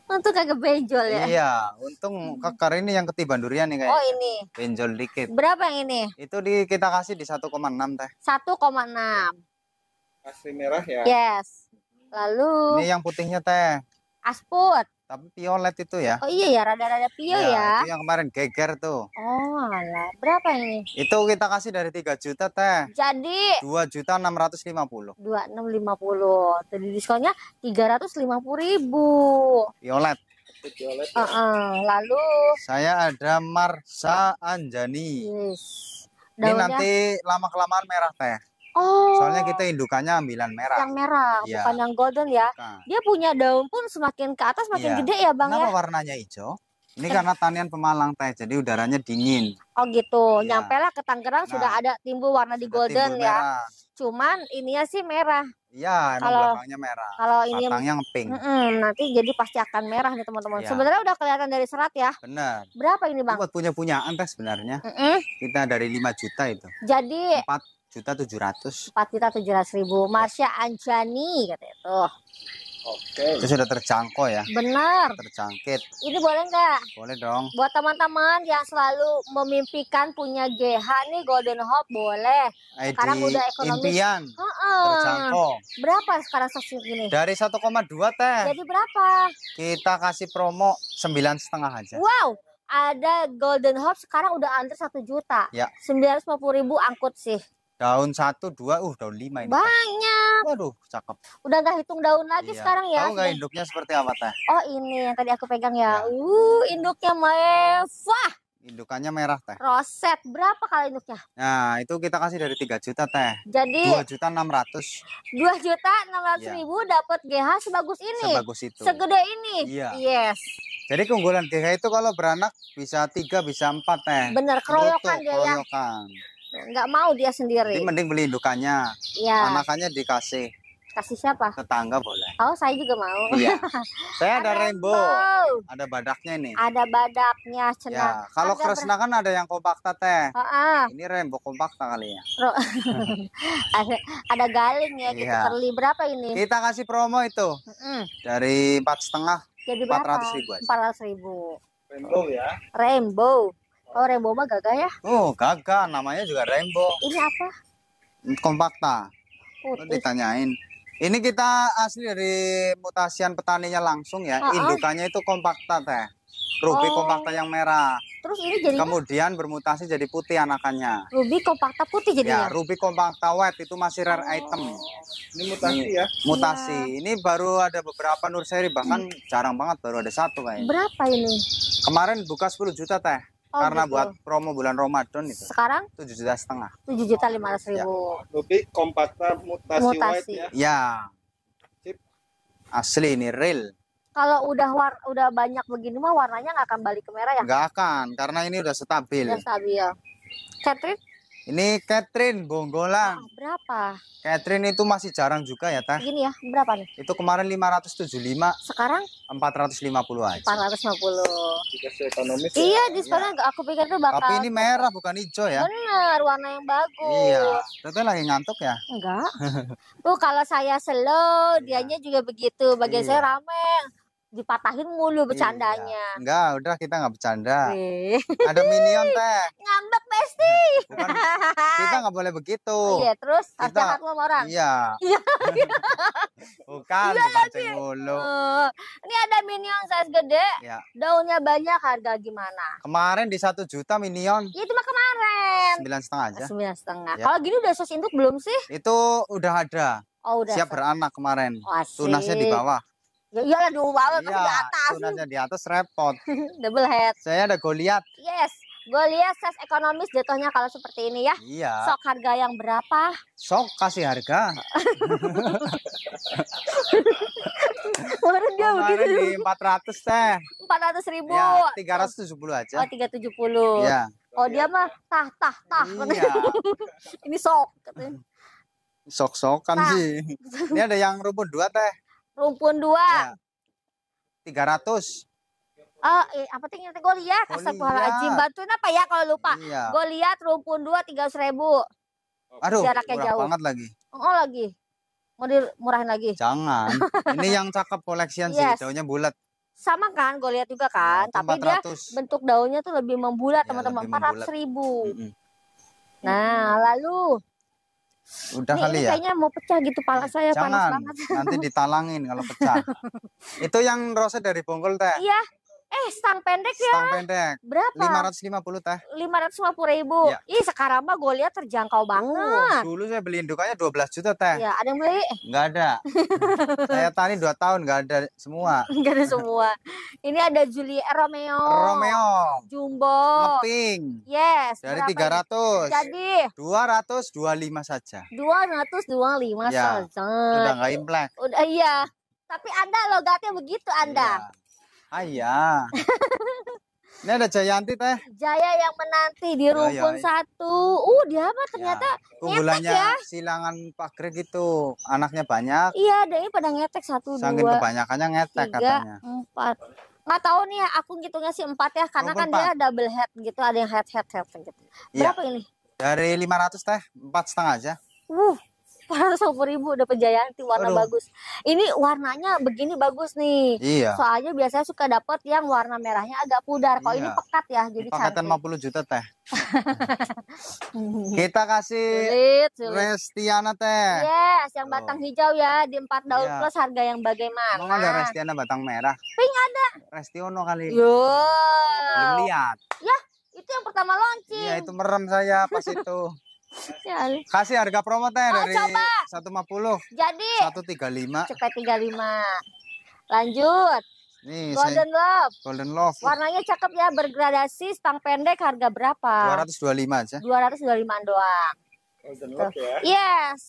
[LAUGHS] Untuk kagak benjol ya. Iya, untung kakar ini yang ketiban durian nih kayak. Oh, ini. Benjol dikit. Berapa yang ini? Itu di kita kasih di 1,6 teh. 1,6. Asli merah ya. Yes. Lalu Ini yang putihnya teh. Asput tapi violet itu ya. Oh iya ya, rada-rada pio ya, ya. Itu yang kemarin geger tuh. Oh alah, berapa ini? Itu kita kasih dari 3 juta teh. Jadi? Dua juta enam enam ratus lima puluh. Dua lima puluh. Jadi diskonnya 350 ribu. Violet. Piolet ya. uh -uh. Lalu? Saya ada Marsa Anjani. Yes. Ini nanti lama-kelamaan merah teh. Oh. Soalnya kita indukannya ambilan merah. Yang merah, ya. bukan yang golden ya. Bukan. Dia punya daun pun semakin ke atas makin ya. gede ya, Bang Kenapa ya. warnanya hijau? Ini karena tanian Pemalang teh, jadi udaranya dingin. Oh gitu. Ya. Nyampe lah ke Tangerang nah, sudah ada timbul warna di golden ya. Merah. Cuman ininya sih merah. Iya, emang kalau, belakangnya merah. Kalau ini batangnya pink. Mm -mm, nanti jadi pasti akan merah nih teman-teman. Ya. Sebenarnya udah kelihatan dari serat ya. Benar. Berapa ini bang? Buat punya punyaan teh sebenarnya. Mm -mm. Kita dari 5 juta itu. Jadi. 4 juta tujuh ratus empat juta tujuh ratus ribu Marsha Anjani katanya tuh Oke. Itu sudah terjangkau ya. Benar. Terjangkit. Ini boleh nggak? Boleh dong. Buat teman-teman yang selalu memimpikan punya GH nih Golden Hope boleh. ID eh, sekarang udah ekonomi. Impian. Uh -uh. Terjangkau. Berapa sekarang stasiun ini? Dari 1,2 teh. Jadi berapa? Kita kasih promo sembilan setengah aja. Wow. Ada Golden Hope sekarang udah under satu juta. Ya. Sembilan ratus lima puluh ribu angkut sih. Daun satu, dua, uh daun lima ini. Banyak. Kan. Waduh, cakep. Udah nggak hitung daun lagi iya. sekarang ya. Tahu nggak induknya seperti apa teh? Oh ini yang tadi aku pegang ya. ya. Uh induknya Meva. Indukannya merah teh. Roset berapa kali induknya? Nah itu kita kasih dari 3 juta teh. Jadi dua juta enam ratus. Dua juta enam ratus iya. ribu dapat GH sebagus ini. Sebagus itu. Segede ini. Iya. Yes. Jadi keunggulan GH itu kalau beranak bisa tiga bisa empat teh. Bener keroyokan dia ya nggak mau dia sendiri Jadi mending beli indukannya ya. Anakannya makanya dikasih kasih siapa tetangga boleh oh saya juga mau iya [LAUGHS] saya ada, ada rainbow. rainbow ada badaknya nih ada badaknya cenah. ya kalau kresna kan ada yang kompakta teh oh, ah. ini rainbow kompakta kali ya [LAUGHS] ada, ada galing ya gitu iya. perli berapa ini kita kasih promo itu -mm. dari empat setengah jadi berapa empat ratus ribu empat ratus ribu rainbow ya rainbow Oh, Rainbow mah gagah ya? Oh, gagah. Namanya juga Rainbow. Ini apa? Kompakta. Putih. oh ditanyain. Ini kita asli dari mutasian petaninya langsung ya. Ah, Indukannya itu kompakta teh. Ruby oh. kompakta yang merah. Terus ini jadi Kemudian bermutasi jadi putih anakannya. Ruby kompakta putih jadinya. Ya, Ruby kompakta white itu masih rare oh. item. Ini mutasi ini, ya. Mutasi. Ya. Ini baru ada beberapa nur seri bahkan hmm. jarang banget baru ada satu kayaknya. Berapa ini? Kemarin buka 10 juta teh. Oh, karena gitu. buat promo bulan Ramadan itu sekarang tujuh juta setengah tujuh juta lima ratus ya. ribu ya. berarti mutasi, mutasi. White ya, ya. asli ini real kalau udah war udah banyak begini mah warnanya nggak akan balik ke merah ya nggak akan karena ini udah stabil udah stabil Catherine ini Catherine Bonggolang. Ah, berapa? Catherine itu masih jarang juga ya, Tah? Gini ya, berapa nih? Itu kemarin 575. Sekarang? 450 aja. 450. Dikasih ekonomis. Ya. Iya, di sana ya. aku pikir tuh bakal. Tapi ini merah bukan hijau ya. Bener, warna yang bagus. Iya. Tapi lagi ngantuk ya? Enggak. [LAUGHS] tuh kalau saya slow, dianya juga begitu. Bagian iya. saya rame dipatahin mulu iya. bercandanya. Iya. Enggak, udah kita nggak bercanda. Wih. Ada minion [LAUGHS] teh. Ngambek pasti. kita nggak boleh begitu. Oh, iya, terus kita, jahat lo orang. Iya. iya. [LAUGHS] bukan, iya bukan mulu. Uh, ini ada minion size gede. Iya. Daunnya banyak, harga gimana? Kemarin di satu juta minion. Ya, itu mah kemarin. Sembilan setengah aja. Sembilan setengah. Ya. Kalau gini udah sos induk belum sih? Itu udah ada. Oh, udah siap beranak kemarin. Oh, Tunasnya di bawah. Ya iyalah dua banget iya, di atas. Sunatnya di atas repot. [LAUGHS] Double head. Saya ada Goliat. Yes. Goliat ses ekonomis jatuhnya kalau seperti ini ya. Iya. Sok harga yang berapa? Sok kasih harga. [LAUGHS] Kemarin dia begitu. Di 400 teh. 400 ribu. Ya, 370 aja. Oh, 370. Iya. Oh, dia mah tah tah tah. Iya. [LAUGHS] ini sok Sok-sokan sih. Ini ada yang rumput dua teh rumpun dua. Ya. Tiga ratus. Oh, eh, apa tinggi gue lihat, astagfirullahaladzim. Bantuin apa ya kalau lupa? Iya. Gue lihat rumpun dua tiga ratus ribu. Aduh, jaraknya murah jauh. banget lagi. Oh lagi, mau dimurahin lagi? Jangan. [LAUGHS] Ini yang cakep koleksian yes. sih, daunnya bulat. Sama kan, gue lihat juga kan. Iya, Tapi 400. dia bentuk daunnya tuh lebih membulat, iya, teman-teman. Empat ratus ribu. Mm -hmm. Nah, lalu Udah Nih, kali ini ya. Kayaknya mau pecah gitu pala saya Jangan, panas banget. Nanti ditalangin kalau pecah. [LAUGHS] itu yang rose dari Bungkul teh. Iya. Eh, stang pendek ya. Stang pendek. Berapa? 550 tah. 550 ribu. Ya. Ih, sekarang mah gue lihat terjangkau uh, banget. dulu saya beliin dukanya 12 juta teh. Ya, ada yang beli? Enggak ada. [LAUGHS] saya tani 2 tahun enggak ada semua. Enggak [LAUGHS] ada semua. Ini ada Julie eh, Romeo. Romeo. Jumbo. Ngeping. Yes. Dari berapa? 300. Jadi 225 saja. 225 ya. saja. Udah enggak imlek. Udah iya. Tapi Anda logatnya begitu Anda. Iya. Ayah. Iya. [LAUGHS] Ini ada Jayanti teh. Jaya yang menanti di rumpun iya. satu. Uh dia apa ternyata ya. unggulannya ya. silangan Pak Greg itu anaknya banyak. Iya ada ini pada ngetek satu Saking dua. kebanyakannya ngetek tiga, katanya. Empat. Nggak tahu nih aku ngitungnya sih empat ya karena rumpun kan empat. dia double head gitu ada yang head head head gitu. Iya. Berapa ya. ini? Dari lima ratus teh empat setengah aja. Uh 450 ribu dapat Jayanti warna Aduh. bagus. Ini warnanya begini bagus nih. Iya. Soalnya biasanya suka dapat yang warna merahnya agak pudar. Kalau iya. ini pekat ya, jadi Pekatan cantik. 50 juta teh. [LAUGHS] Kita kasih sulit, sulit. Restiana teh. Yes, yang batang oh. hijau ya di empat daun iya. plus harga yang bagaimana? Mau ada Restiana batang merah. Pink ada. Restiono kali. Yo. lihat. Ya, itu yang pertama launching. Iya, itu merem saya pas itu. [LAUGHS] Ya, Kasih harga promo teh oh, dari satu lima puluh. Jadi satu tiga lima. Cepet tiga lima. Lanjut. Nih, Golden saya, Love. Golden Love. Warnanya cakep ya, bergradasi, stang pendek, harga berapa? dua dua ratus 225 aja. 225 doang. Golden Love ya. Yes.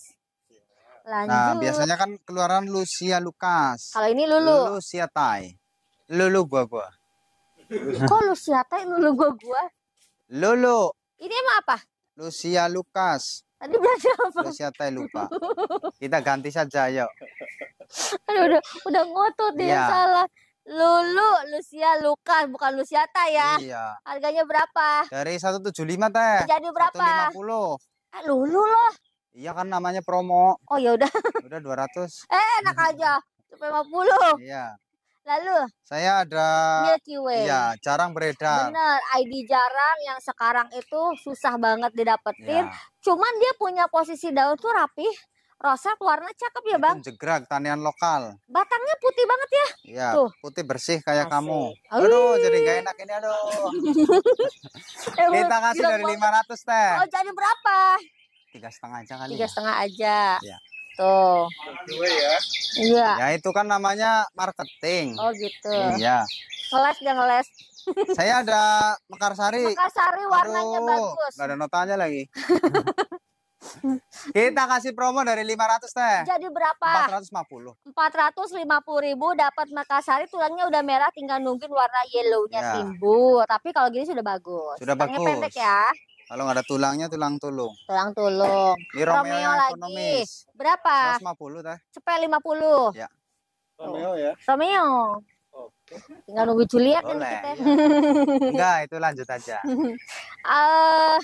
Nah, Lanjut. Nah, biasanya kan keluaran Lucia Lukas. Kalau ini Lulu. Lucia Tai. Lulu gua-gua. Kok Lucia Tai Lulu gua-gua? Lulu. Ini emang apa? Lucia Lukas. Tadi belajar apa? Lucia Tai lupa. Kita ganti saja yuk. Aduh, udah udah ngotot dia ya. salah. Lulu, Lucia Lukas, bukan Lucia Tai ya. Iya. Harganya berapa? Dari 175 teh. Jadi berapa? 150. Ah, Lulu loh. Iya kan namanya promo. Oh ya udah. Udah 200. Eh, enak aja. 150. Iya. Lalu? Saya ada Milky Way. Iya, jarang beredar. Benar, ID jarang yang sekarang itu susah banget didapetin. Ya. Cuman dia punya posisi daun tuh rapi. rosak, warna cakep ya, Bang. jegrak, tanian lokal. Batangnya putih banget ya? Iya, putih bersih kayak Asik. kamu. Aduh, jadi gak enak ini aduh. [LAUGHS] Kita kasih dari 500 teh. Oh, jadi berapa? Tiga setengah aja kali. Tiga setengah aja. Iya gitu. ya. Iya. Ya itu kan namanya marketing. Oh gitu. Iya. Ngeles dan ngeles. Saya ada Mekarsari. Mekarsari warnanya Aduh, bagus. Gak ada notanya lagi. [LAUGHS] Kita kasih promo dari 500 teh. Jadi berapa? 450. 450 ribu dapat Makassari tulangnya udah merah tinggal nungguin warna yellownya ya. timbul. Tapi kalau gini sudah bagus. Sudah Tulangnya bagus. pendek ya. Kalau nggak ada tulangnya tulang tulung. Tulang tulung. Ini Romeo, Romeo lagi. Ekonomis. Berapa? 150 tah. Cepet 50. Ya. Romeo ya. Romeo. Oke. Tinggal nunggu Juliet kan Boleh, kan kita. Ya. [LAUGHS] Enggak, itu lanjut aja. [LAUGHS] Eh uh,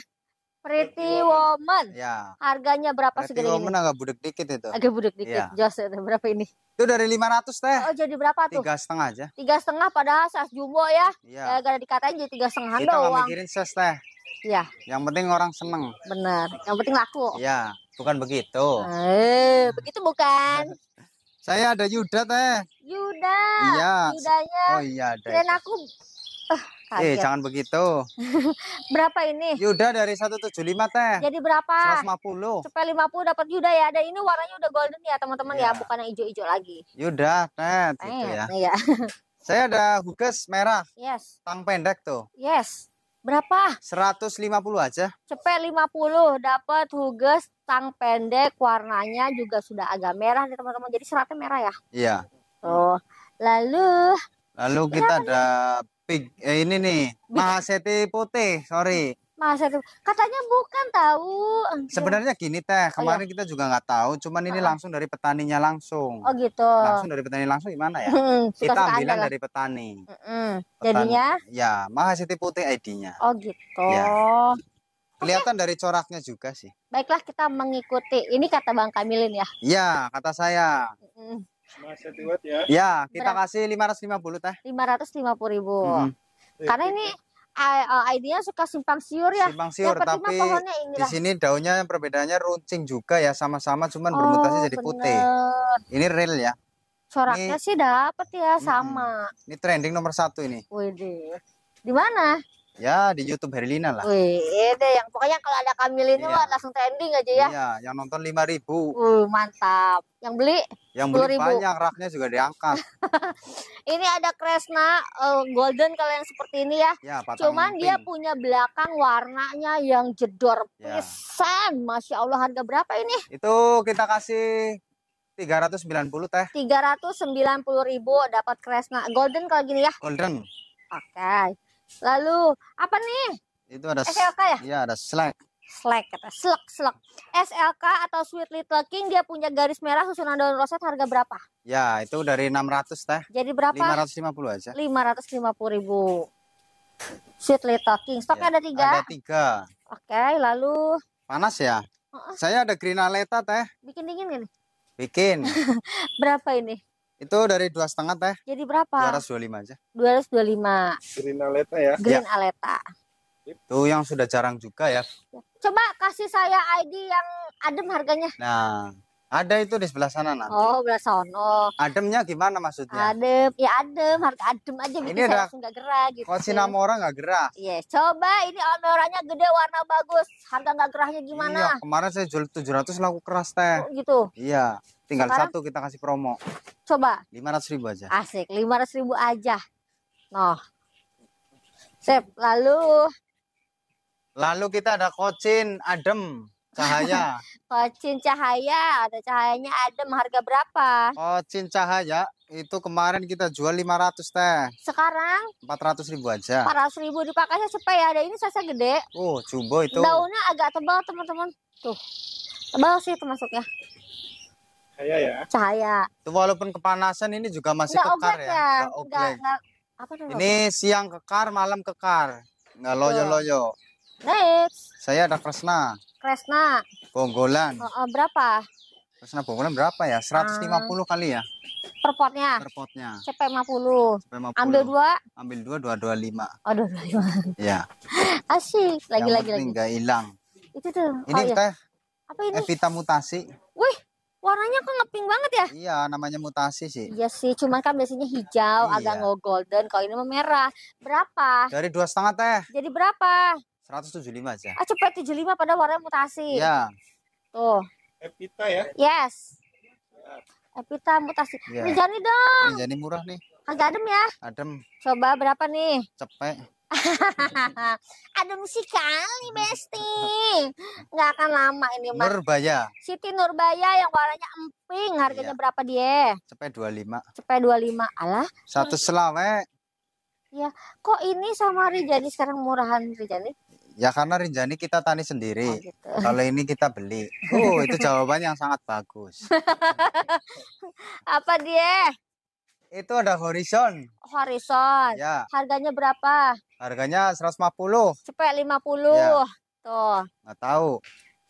Pretty Woman. Ya. Harganya berapa Pretty Woman ini? agak budek dikit itu. Agak budek dikit. Ya. Jos berapa ini? Itu dari 500 teh. Oh, jadi berapa tuh? Tiga setengah aja. Tiga setengah padahal sas jumbo ya. Iya. Ya, gara dikatain jadi tiga setengah doang. Kita nggak mikirin sas teh. Ya, Yang penting orang seneng. Benar, Yang penting laku. Ya, Bukan begitu. Eh, begitu bukan. [LAUGHS] Saya ada Yuda teh. Yuda. Iya. Yudanya. Oh iya ada. Dan aku. Uh, eh jangan begitu. [LAUGHS] berapa ini? Yuda dari 175 teh. Jadi berapa? 150. Supaya 50 dapat Yuda ya. Ada ini warnanya udah golden ya teman-teman ya. ya. Bukan yang hijau-hijau lagi. Yuda teh. Gitu ya. Iya. [LAUGHS] Saya ada huges merah. Yes. Tang pendek tuh. Yes. Berapa? 150 aja. Cepet 50, dapat huges tang pendek, warnanya juga sudah agak merah nih teman-teman. Jadi seratnya merah ya? Iya. Oh. Lalu Lalu kita ada pig eh, ini nih, mahaseti putih, sorry masa itu Katanya bukan tahu. Sebenarnya gini teh, kemarin oh, iya. kita juga nggak tahu, cuman ini langsung dari petaninya langsung. Oh gitu. Langsung dari petani langsung gimana ya? Hmm, kita ambilan dari petani. Hmm, petani. Jadinya? Ya, Mahasiti Putih ID-nya. Oh gitu. Ya. Kelihatan okay. dari coraknya juga sih. Baiklah kita mengikuti. Ini kata Bang Kamilin ya. Iya, kata saya. Mm. Ya. ya, kita ratus kasih 550 teh. 550 ribu. Mm -hmm. Karena ini uh, eh, idenya suka simpang siur ya. Simpang siur tapi di sini daunnya perbedaannya runcing juga ya sama-sama cuman oh, bermutasi jadi bener. putih. Ini real ya. Coraknya ini, sih dapet ya sama. Ini trending nomor satu ini. Wih, di mana? Ya di YouTube Herlina lah. Wih, iya deh yang pokoknya kalau ada Kamil ini iya. langsung trending aja ya. Iya, yang nonton lima ribu. Uh, mantap. Yang beli? Yang beli banyak, raknya juga diangkat. [LAUGHS] ini ada Kresna uh, Golden kalau yang seperti ini ya. ya Cuman dia punya belakang warnanya yang jedor ya. Masya Allah harga berapa ini? Itu kita kasih 390 teh. puluh ribu dapat Kresna Golden kalau gini ya. Golden. Oke. Okay. Lalu apa nih? Itu ada SLK ya? Iya, ada slack. Slack kata slack slack. SLK atau Sweet Little King dia punya garis merah susunan daun roset harga berapa? Ya, itu dari 600 teh. Jadi berapa? 550 aja. 550 ribu. Sweet Little King. Stoknya ya, ada tiga? Ada tiga. Oke, lalu? Panas ya? Uh Saya ada green Grinaleta teh. Bikin dingin gak nih? Bikin. [LAUGHS] berapa ini? Itu dari dua setengah teh. Jadi berapa? dua lima aja. dua 225. Green Aleta ya. Green ya. Aleta. Itu yang sudah jarang juga ya. Coba kasih saya ID yang adem harganya. Nah, ada itu di sebelah sana nanti. Oh, sebelah sana. Ademnya gimana maksudnya? Adem, ya adem, harga adem aja ini saya gak gerah gitu. Kalau sinamora gak gerah. Iya, yes. coba ini onoranya gede, warna bagus. Harga gak gerahnya gimana? Iya, kemarin saya jual 700 laku keras teh. Oh, gitu. Iya. Tinggal Sekarang, satu kita kasih promo. Coba. lima ratus ribu aja. Asik, lima ratus ribu aja. Noh. Sip, lalu. Lalu kita ada kocin adem cahaya. [LAUGHS] kocin cahaya, ada cahayanya adem. Harga berapa? Kocin cahaya itu kemarin kita jual 500 teh. Sekarang? 400 ribu aja. 400 ribu dipakainya supaya ada ini sasa gede. Oh, jumbo itu. Daunnya agak tebal teman-teman. Tuh, tebal sih termasuknya. Cahaya ya. Cahaya. Itu walaupun kepanasan ini juga masih nggak kekar ya. ya. Nggak Nggak, apa itu Ini siang kekar, malam kekar. Nggak loyo-loyo. Next. Saya ada Kresna. Kresna. Bonggolan. Oh, oh, berapa? Kresna bonggolan berapa ya? 150 hmm. Ah. kali ya? per potnya CP 50. CP 50. Ambil dua. Ambil dua, dua dua lima. Oh, dua dua lima. Ya. [LAUGHS] Asik. Lagi lagi lagi. Nggak hilang. Itu tuh. Ini oh, iya. teh. Apa ini? Evita mutasi. Wih, warnanya kok ngeping banget ya? Iya, namanya mutasi sih. Iya sih, cuman kan biasanya hijau, iya. agak ngo golden. Kalau ini mah merah. Berapa? Dari dua setengah teh. Jadi berapa? 175 aja. Ah, cepet 75 pada warna mutasi. Iya. Tuh. Epita ya? Yes. Epita mutasi. Iya. Menjani dong. Menjani murah nih. Agak adem ya? Adem. Coba berapa nih? Cepet. [LAUGHS] Ada musik kali Besti. Nggak akan lama ini Mas. Nurbaya. Siti Nurbaya yang warnanya emping. Harganya iya. berapa dia? Cepet 25. Cepet 25. Alah. Satu selawe. Ya, kok ini sama Rinjani sekarang murahan Rinjani? Ya karena Rinjani kita tani sendiri. Oh, gitu. Kalau ini kita beli. Oh, itu jawaban yang sangat bagus. [LAUGHS] Apa dia? Itu ada Horizon. Horizon. Ya. Harganya berapa? Harganya 150. Cepet 50. Ya. Tuh. Nggak tahu.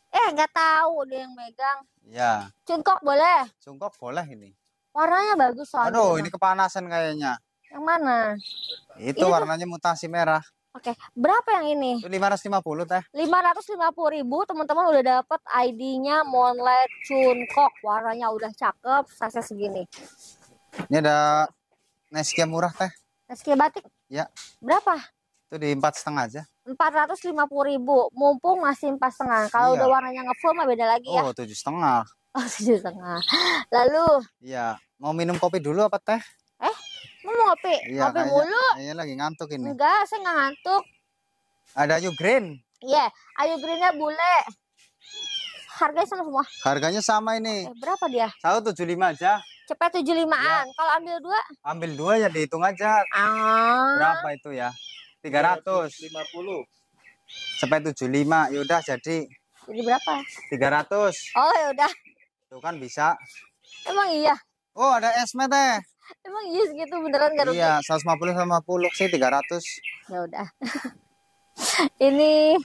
Eh, nggak tahu dia yang megang. Ya. Cungkok boleh? Cungkok boleh ini. Warnanya bagus soalnya. Aduh, ini kepanasan kayaknya. Yang mana? Itu ini warnanya tuh... mutasi merah. Oke, berapa yang ini? 550 teh. 550 ribu teman-teman udah dapat ID-nya Monlet Cungkok. Warnanya udah cakep, size segini. Ini ada Neskia murah teh. Neskia batik? Ya. Berapa? Itu di empat setengah aja. Empat ratus lima puluh ribu, mumpung masih empat setengah. Kalau iya. udah warnanya ngefull mah beda lagi ya. Oh tujuh setengah. Oh [LAUGHS] tujuh setengah. Lalu? Iya. Mau minum kopi dulu apa teh? Eh, mau ngopi? Iya, kopi mulu? Iya, iya lagi ngantuk ini. Enggak, saya nggak ngantuk. Ada Ayu Green. Iya, yeah, Ayu Greennya bule. Harganya sama semua. Harganya sama ini. Eh, berapa dia? Satu tujuh lima aja cepat tujuh limaan Ya. Kalau ambil dua? Ambil dua ya dihitung aja. Ah. Berapa itu ya? tiga ratus 300. 50. Cepet 75. Yaudah jadi. Jadi berapa? tiga ratus Oh ya udah. Itu kan bisa. Emang iya? Oh ada sm teh. Emang iya segitu beneran gak Iya, 150 puluh sih 300. Ya udah. [LAUGHS] Ini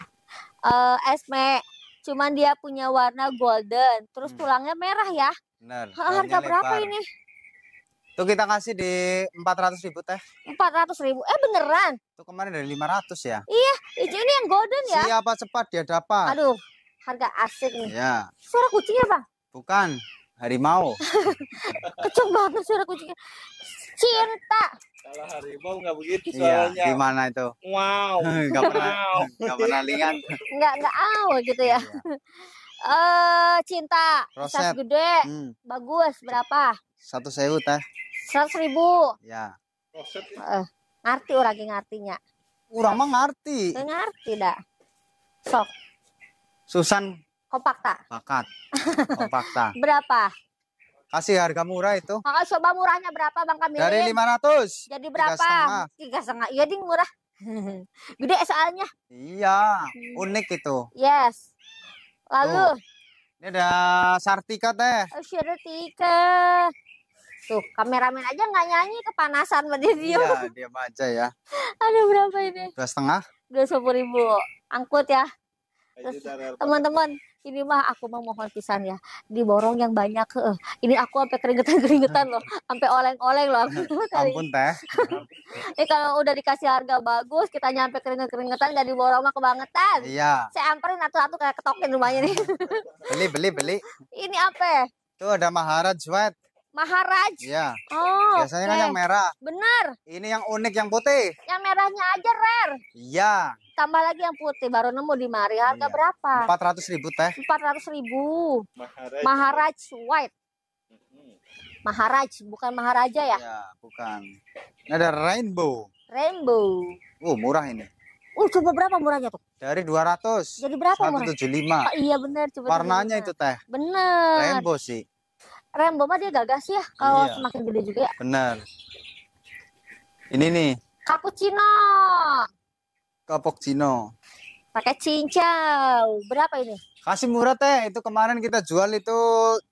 uh, eh, esme Cuman dia punya warna golden, terus hmm. tulangnya merah ya. Benar. Harga berapa lebar. ini? Tuh kita kasih di empat ratus ribu teh. Empat ratus ribu? Eh beneran? Tuh kemarin dari lima ratus ya. Iya, ini ini yang golden ya. Siapa cepat dia dapat. Aduh, harga asik nih. ya. Suara kucingnya bang? Bukan, harimau. [LAUGHS] Kecil banget suara kucingnya cinta. Kalau harimau nggak begitu iya, soalnya. Iya, gimana itu? Wow. [LAUGHS] Nggak pernah, nggak pernah lihat. Nggak nggak awal gitu ya. Iya. [LAUGHS] Eh uh, cinta, Roset. gede, hmm. bagus berapa? Satu sewu teh. Seratus ribu. Ya. Roset. Uh, eh, ngerti orang ngartinya. Orang mah ngerti. Ngerti dah. Sok. Susan. Kopak tak? Pakat. Kopak tak. [LAUGHS] berapa? Kasih harga murah itu. Kakak coba murahnya berapa Bang Kamil? Dari 500. Jadi berapa? Tiga setengah. Iya ding murah. [LAUGHS] Gede soalnya. Iya, unik itu. Yes. Lalu. Tuh. Ini ada Sartika teh. Oh, Sartika. Tuh, kameramen aja nggak nyanyi kepanasan berarti dia. Iya, dia baca ya. [LAUGHS] Ada berapa ini? Dua setengah. Dua sepuluh ribu. Angkut ya. Teman-teman, ini mah aku mau mohon pisan ya diborong yang banyak uh, ini aku sampai keringetan keringetan loh sampai oleng oleng loh ampun teh [LAUGHS] ini kalau udah dikasih harga bagus kita nyampe keringetan keringetan gak diborong mah kebangetan iya saya amperin satu satu kayak ketokin rumahnya nih beli beli beli ini apa ya? tuh ada maharat sweat Maharaj. Iya. Oh. Biasanya okay. kan yang merah. Benar. Ini yang unik yang putih. Yang merahnya aja rare. Iya. Tambah lagi yang putih baru nemu di mari harga iya. berapa? ratus ribu teh. Empat ratus ribu. Maharaj. Maharaj white. Maharaj bukan Maharaja ya? Iya, bukan. Ini ada rainbow. Rainbow. Uh, murah ini. Uh, coba berapa murahnya tuh? Dari 200. Jadi berapa 175. murah? 175. Oh, iya benar, coba. Warnanya itu teh. Benar. Rainbow sih. Rembo mah dia gagas ya kalau iya. semakin gede juga ya. Benar. Ini nih. Cappuccino. Cappuccino. Pakai cincau. Berapa ini? Kasih murah teh. Itu kemarin kita jual itu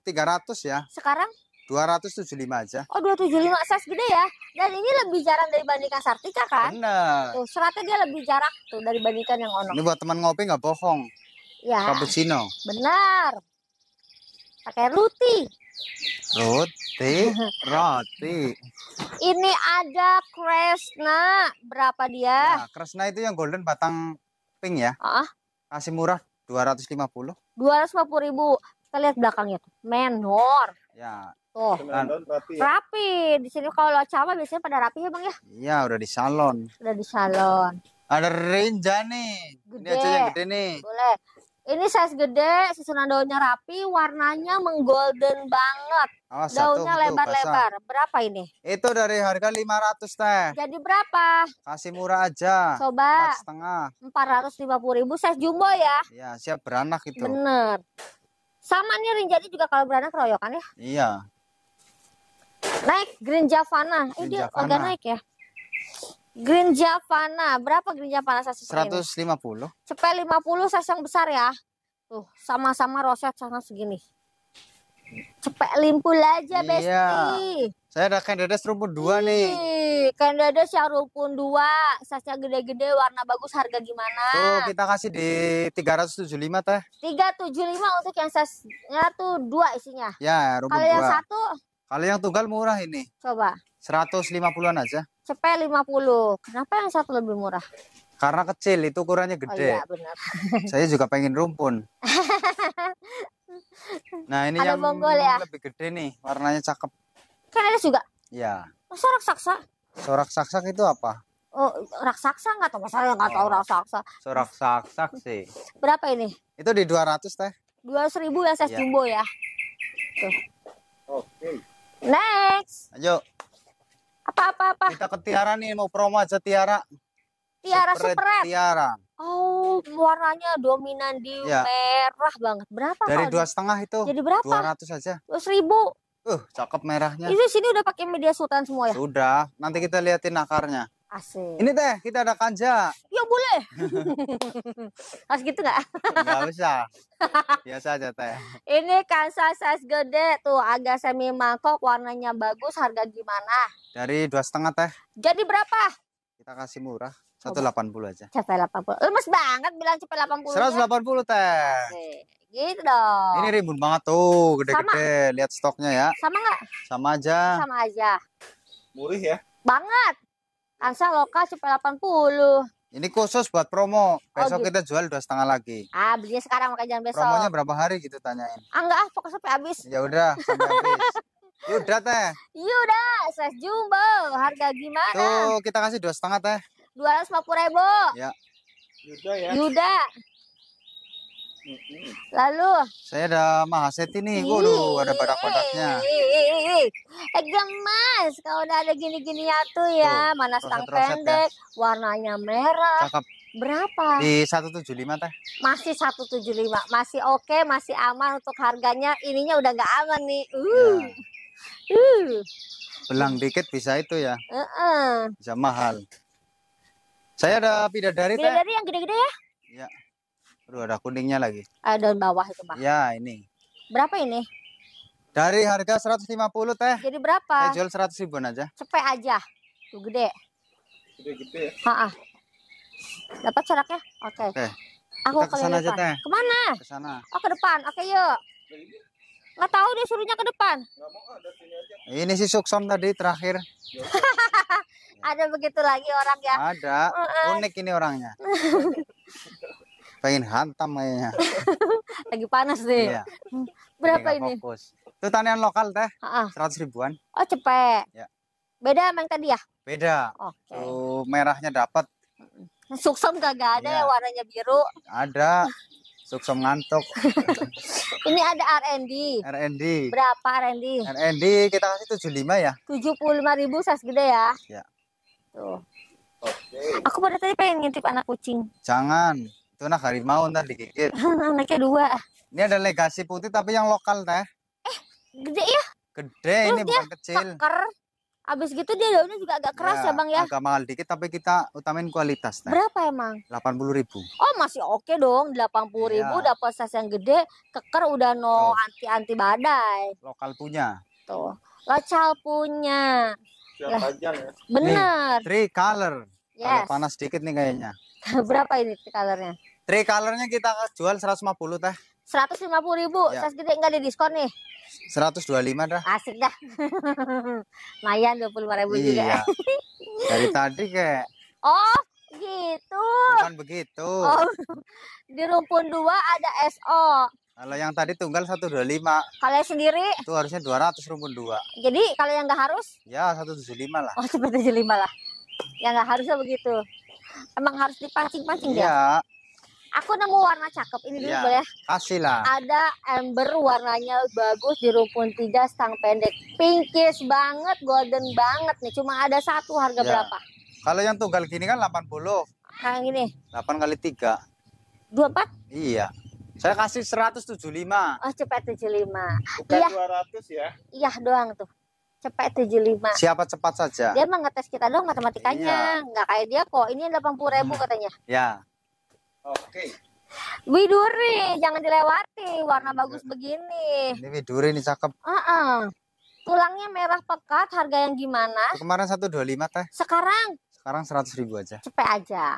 300 ya. Sekarang? 275 aja. Oh, 275 size gede ya. Dan ini lebih jarang dari dibandingkan Sartika kan? Benar. Tuh, seratnya dia lebih jarang tuh dari bandingkan yang ono. Ini buat teman ngopi nggak bohong. Ya. Cappuccino. Benar. Pakai roti. Roti, [LAUGHS] roti. Ini ada Kresna. Berapa dia? Nah, Kresna itu yang golden batang pink ya. Ah. Kasih murah, 250. 250 ribu. Kita lihat belakangnya tuh. Menor. Ya. Tuh. Dan, ya. rapi, Di sini kalau cawa biasanya pada rapi ya, Bang ya? Iya, udah di salon. Udah di salon. Ada Rinjani. nih. Gede. Ini aja yang gede nih. Boleh. Ini size gede, susunan daunnya rapi, warnanya menggolden banget. Oh, daunnya gitu, lebar-lebar. Berapa ini? Itu dari harga 500 teh. Jadi berapa? Kasih murah aja. Coba. setengah. 450 ribu size jumbo ya. Iya, siap beranak itu. Bener. Sama nih rinjani juga kalau beranak royokan ya. Iya. Naik Green Javana. Green eh, dia agak naik ya. Green Javana. Berapa Green Javana sasis 150. Ini? Cepet 50 sasis yang besar ya. Tuh, sama-sama roset sana segini. Cepet limpul aja, iya. Besti. Saya ada kandedes rumpun dua Ih, nih. Kandedes yang rumpun dua, sasnya gede-gede, warna bagus, harga gimana? Tuh, kita kasih di 375 teh. 375 untuk yang sasnya tuh dua isinya. Ya, rumpun Kalau yang satu? Kalau yang tunggal murah ini. Coba. 150-an aja cepet 50. Kenapa yang satu lebih murah? Karena kecil, itu ukurannya oh gede. Oh, iya, benar. [LAUGHS] Saya juga pengen rumpun. nah, ini ada yang bonggol, ya? lebih gede nih, warnanya cakep. Kan ada juga? Ya. Masa raksasa? Sorak saksak itu apa? Oh, raksasa nggak tahu, saya nggak tahu oh. raksasa. Sorak saksak sih. Berapa ini? Itu di 200 teh. 200 ribu ya, saya jumbo ya. Tuh. Oke. Okay. Next. Ayo. Apa apa apa? Kita ke Tiara nih mau promo aja Tiara. Tiara Super, Tiara. Oh, warnanya dominan di ya. merah banget. Berapa? Dari dua setengah itu. Jadi berapa? Dua ratus aja. Dua seribu Uh, cakep merahnya. Itu sini udah pakai media sultan semua ya? Sudah. Nanti kita liatin akarnya. Asik. Ini teh kita ada kanja. Ya boleh. [LAUGHS] Harus gitu nggak? Nggak usah. Biasa aja teh. Ini kansa size gede tuh, agak semi mangkok, warnanya bagus, harga gimana? Dari dua setengah teh. Jadi berapa? Kita kasih murah. Satu delapan puluh aja. Cepet delapan puluh. Lemes banget bilang cepet delapan puluh. Ya. Seratus delapan puluh teh. Gitu dong. Ini rimbun banget tuh, gede-gede. Lihat stoknya ya. Sama nggak? Sama aja. Sama aja. Murih ya? Banget. Angsa lokal sampai puluh. Ini khusus buat promo. Oh, besok oh, kita jual dua setengah lagi. Ah, belinya sekarang makanya jangan besok. Promonya berapa hari gitu tanyain? Ah, enggak, ah, pokoknya sampai habis. Ya udah, sampai habis. [LAUGHS] Yuda teh. Yuda, ya saya jumbo. Harga gimana? Tuh, kita kasih dua setengah teh. Dua ratus lima puluh ribu. Ya. Yuda ya. Yuda. Lalu saya ada mahaset ini, waduh ada badak-badaknya. Eh gemas kalau udah ada gini-gini ya tuh ya, tuh, mana stang ya. pendek, ya. warnanya merah. Cakep. Berapa? Di 175 teh. Masih 175, masih oke, okay, masih aman untuk harganya. Ininya udah nggak aman nih. Ya. Uh. Ya. Uh. Belang dikit bisa itu ya. Uh -uh. Bisa mahal. Saya ada bidadari, bidadari teh. Bidadari yang gede-gede ya? Iya. Aduh, ada kuningnya lagi. Ada eh, daun bawah itu, Pak. Ya, ini. Berapa ini? Dari harga 150 teh. Jadi berapa? Saya jual 100 ribuan aja. Cepet aja. Tuh gede. Gede-gede ya? Ha -ha. Dapat coraknya? Oke. Okay. Okay. Aku ke sana aja teh. Kemana? Ke sana. Oh, ke depan. Oke, okay, yuk. Nggak tahu dia suruhnya ke depan. Nggak mau, ada sini aja. Ini si Suksom tadi terakhir. [LAUGHS] ada begitu lagi orang ya? Ada. Unik ini orangnya. [LAUGHS] pengen hantam kayaknya [LAUGHS] lagi panas deh iya. Hmm, berapa ini fokus. itu tanian lokal teh seratus ribuan oh cepet ya. beda emang tadi ya beda okay. tuh merahnya dapat suksom kagak ada ya. ya warnanya biru ada suksom ngantuk [LAUGHS] ini ada R&D R&D berapa R&D R&D kita kasih 75 ya 75 ribu sas gede ya ya tuh Oke. Aku pada tadi pengen ngintip anak kucing. Jangan. Itu nah harimau ntar dikikir [LAUGHS] Anaknya dua. Ini ada legasi putih tapi yang lokal teh. Eh, gede ya? Gede Terus ini bukan kecil. soccer. Abis gitu dia daunnya juga agak keras ya, ya bang ya. Agak mahal dikit tapi kita utamain kualitas. Nah. Berapa emang? 80 ribu. Oh masih oke okay dong 80 ribu udah iya. proses yang gede. Keker udah no anti-anti badai. Lokal punya. Tuh. Local punya. Siap aja ya. Bener. Nih, three color. Yes. Kalau panas dikit nih kayaknya. [LAUGHS] Berapa ini three colornya? Tricolornya kita jual 150 teh. 150 ribu, ya. saya sedikit nggak di diskon nih. 125 dah. Asik dah. [LAUGHS] Mayan 25 ribu iya. juga. Dari [LAUGHS] tadi kayak. Oh gitu. Bukan begitu. Oh, [LAUGHS] di rumpun dua ada SO. Kalau yang tadi tunggal 125. Kalau yang sendiri? Itu harusnya 200 rumpun dua. Jadi kalau yang nggak harus? Ya 175 lah. Oh 175 lah. Yang nggak harusnya begitu. Emang harus dipancing-pancing ya? Iya. Aku nemu warna cakep ini dulu iya, ya, boleh? Kasih lah. Ada ember warnanya bagus di rumpun tiga stang pendek. Pinkies banget, golden banget nih. Cuma ada satu harga ya. berapa? Kalau yang tunggal gini kan 80. Yang nah, ini? 8 kali 3. 24? Iya. Saya kasih 175. Oh, cepet 75. Bukan iya. 200 ya. Iya doang tuh cepat 75 siapa cepat saja dia mengetes kita doang matematikanya iya. nggak kayak dia kok ini 80 ribu hmm. katanya ya Oke. Widuri, jangan dilewati. Warna bagus iya. begini. Ini Widuri ini cakep. Uh -uh. Tulangnya merah pekat, harga yang gimana? Kemarin 125 teh. Sekarang? Sekarang 100 ribu aja. Cepet aja.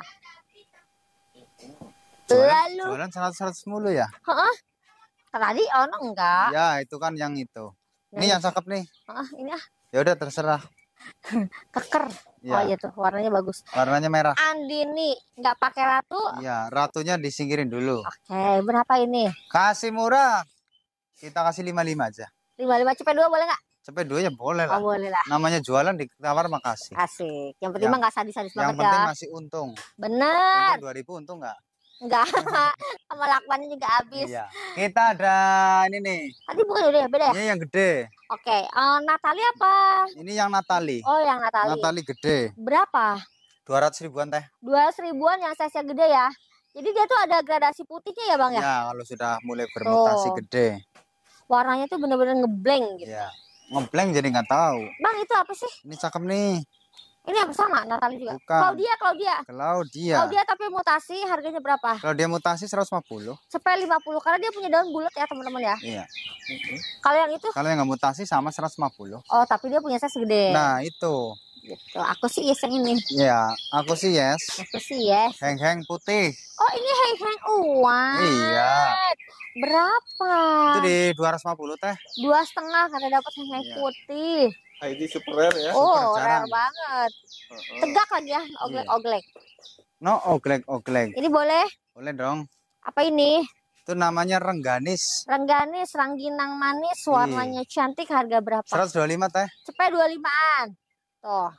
Lalu? Jualan 100-100 mulu ya? Heeh. Tadi ono enggak? Ya, itu kan yang itu. Ya ini yang cakep nih. Heeh, ini ah. Ya udah terserah. [LAUGHS] Keker. Ya. Oh iya. iya tuh warnanya bagus. Warnanya merah. Andini nggak pakai ratu? Iya ratunya disingkirin dulu. Oke okay, berapa ini? Kasih murah. Kita kasih lima lima aja. Lima lima cepet dua boleh nggak? Cepet dua ya boleh lah. Oh, boleh lah. Namanya jualan di tawar makasih. Asik. Yang penting mah nggak sadis sadis banget ya. Yang penting masih untung. Bener. Dua ribu untung nggak? Enggak, [LAUGHS] sama lakwannya juga habis. Iya. Kita ada ini nih. Tadi bukan udah ya, beda ya? Ini iya, yang gede. Oke, okay. uh, eh, Natali apa? Ini yang Natali. Oh, yang Natali. Natali gede. Berapa? dua ratus ribuan teh. dua ratus ribuan yang saya siap gede ya. Jadi dia tuh ada gradasi putihnya ya, Bang ya? Ya, kalau sudah mulai bermutasi oh. gede. Warnanya tuh bener-bener ngebleng gitu. Iya. Ngebleng jadi nggak tahu. Bang, itu apa sih? Ini cakep nih. Ini yang sama Natali juga. Bukan. Claudia, Claudia. Claudia. Claudia tapi mutasi harganya berapa? Kalau dia mutasi 150. Sampai 50 karena dia punya daun bulat ya, teman-teman ya. Iya. Kalau yang itu? Kalau yang nggak mutasi sama 150. Oh, tapi dia punya size gede. Nah, itu. Gitu. Aku sih yes yang ini. Iya, aku sih yes. Aku sih yes. Heng-heng putih. Oh, ini heng-heng uang. Iya. Berapa? Itu di 250 teh. Dua setengah karena dapat heng-heng iya. putih ini super rare ya. Oh, super rare banget. Tegak lagi ya, iya. oglek-oglek. No, oglek-oglek. Ini boleh? Boleh dong. Apa ini? Itu namanya rengganis. Rengganis, rangginang manis, warnanya iya. cantik, harga berapa? 125 teh. Cepet 25-an. Tuh.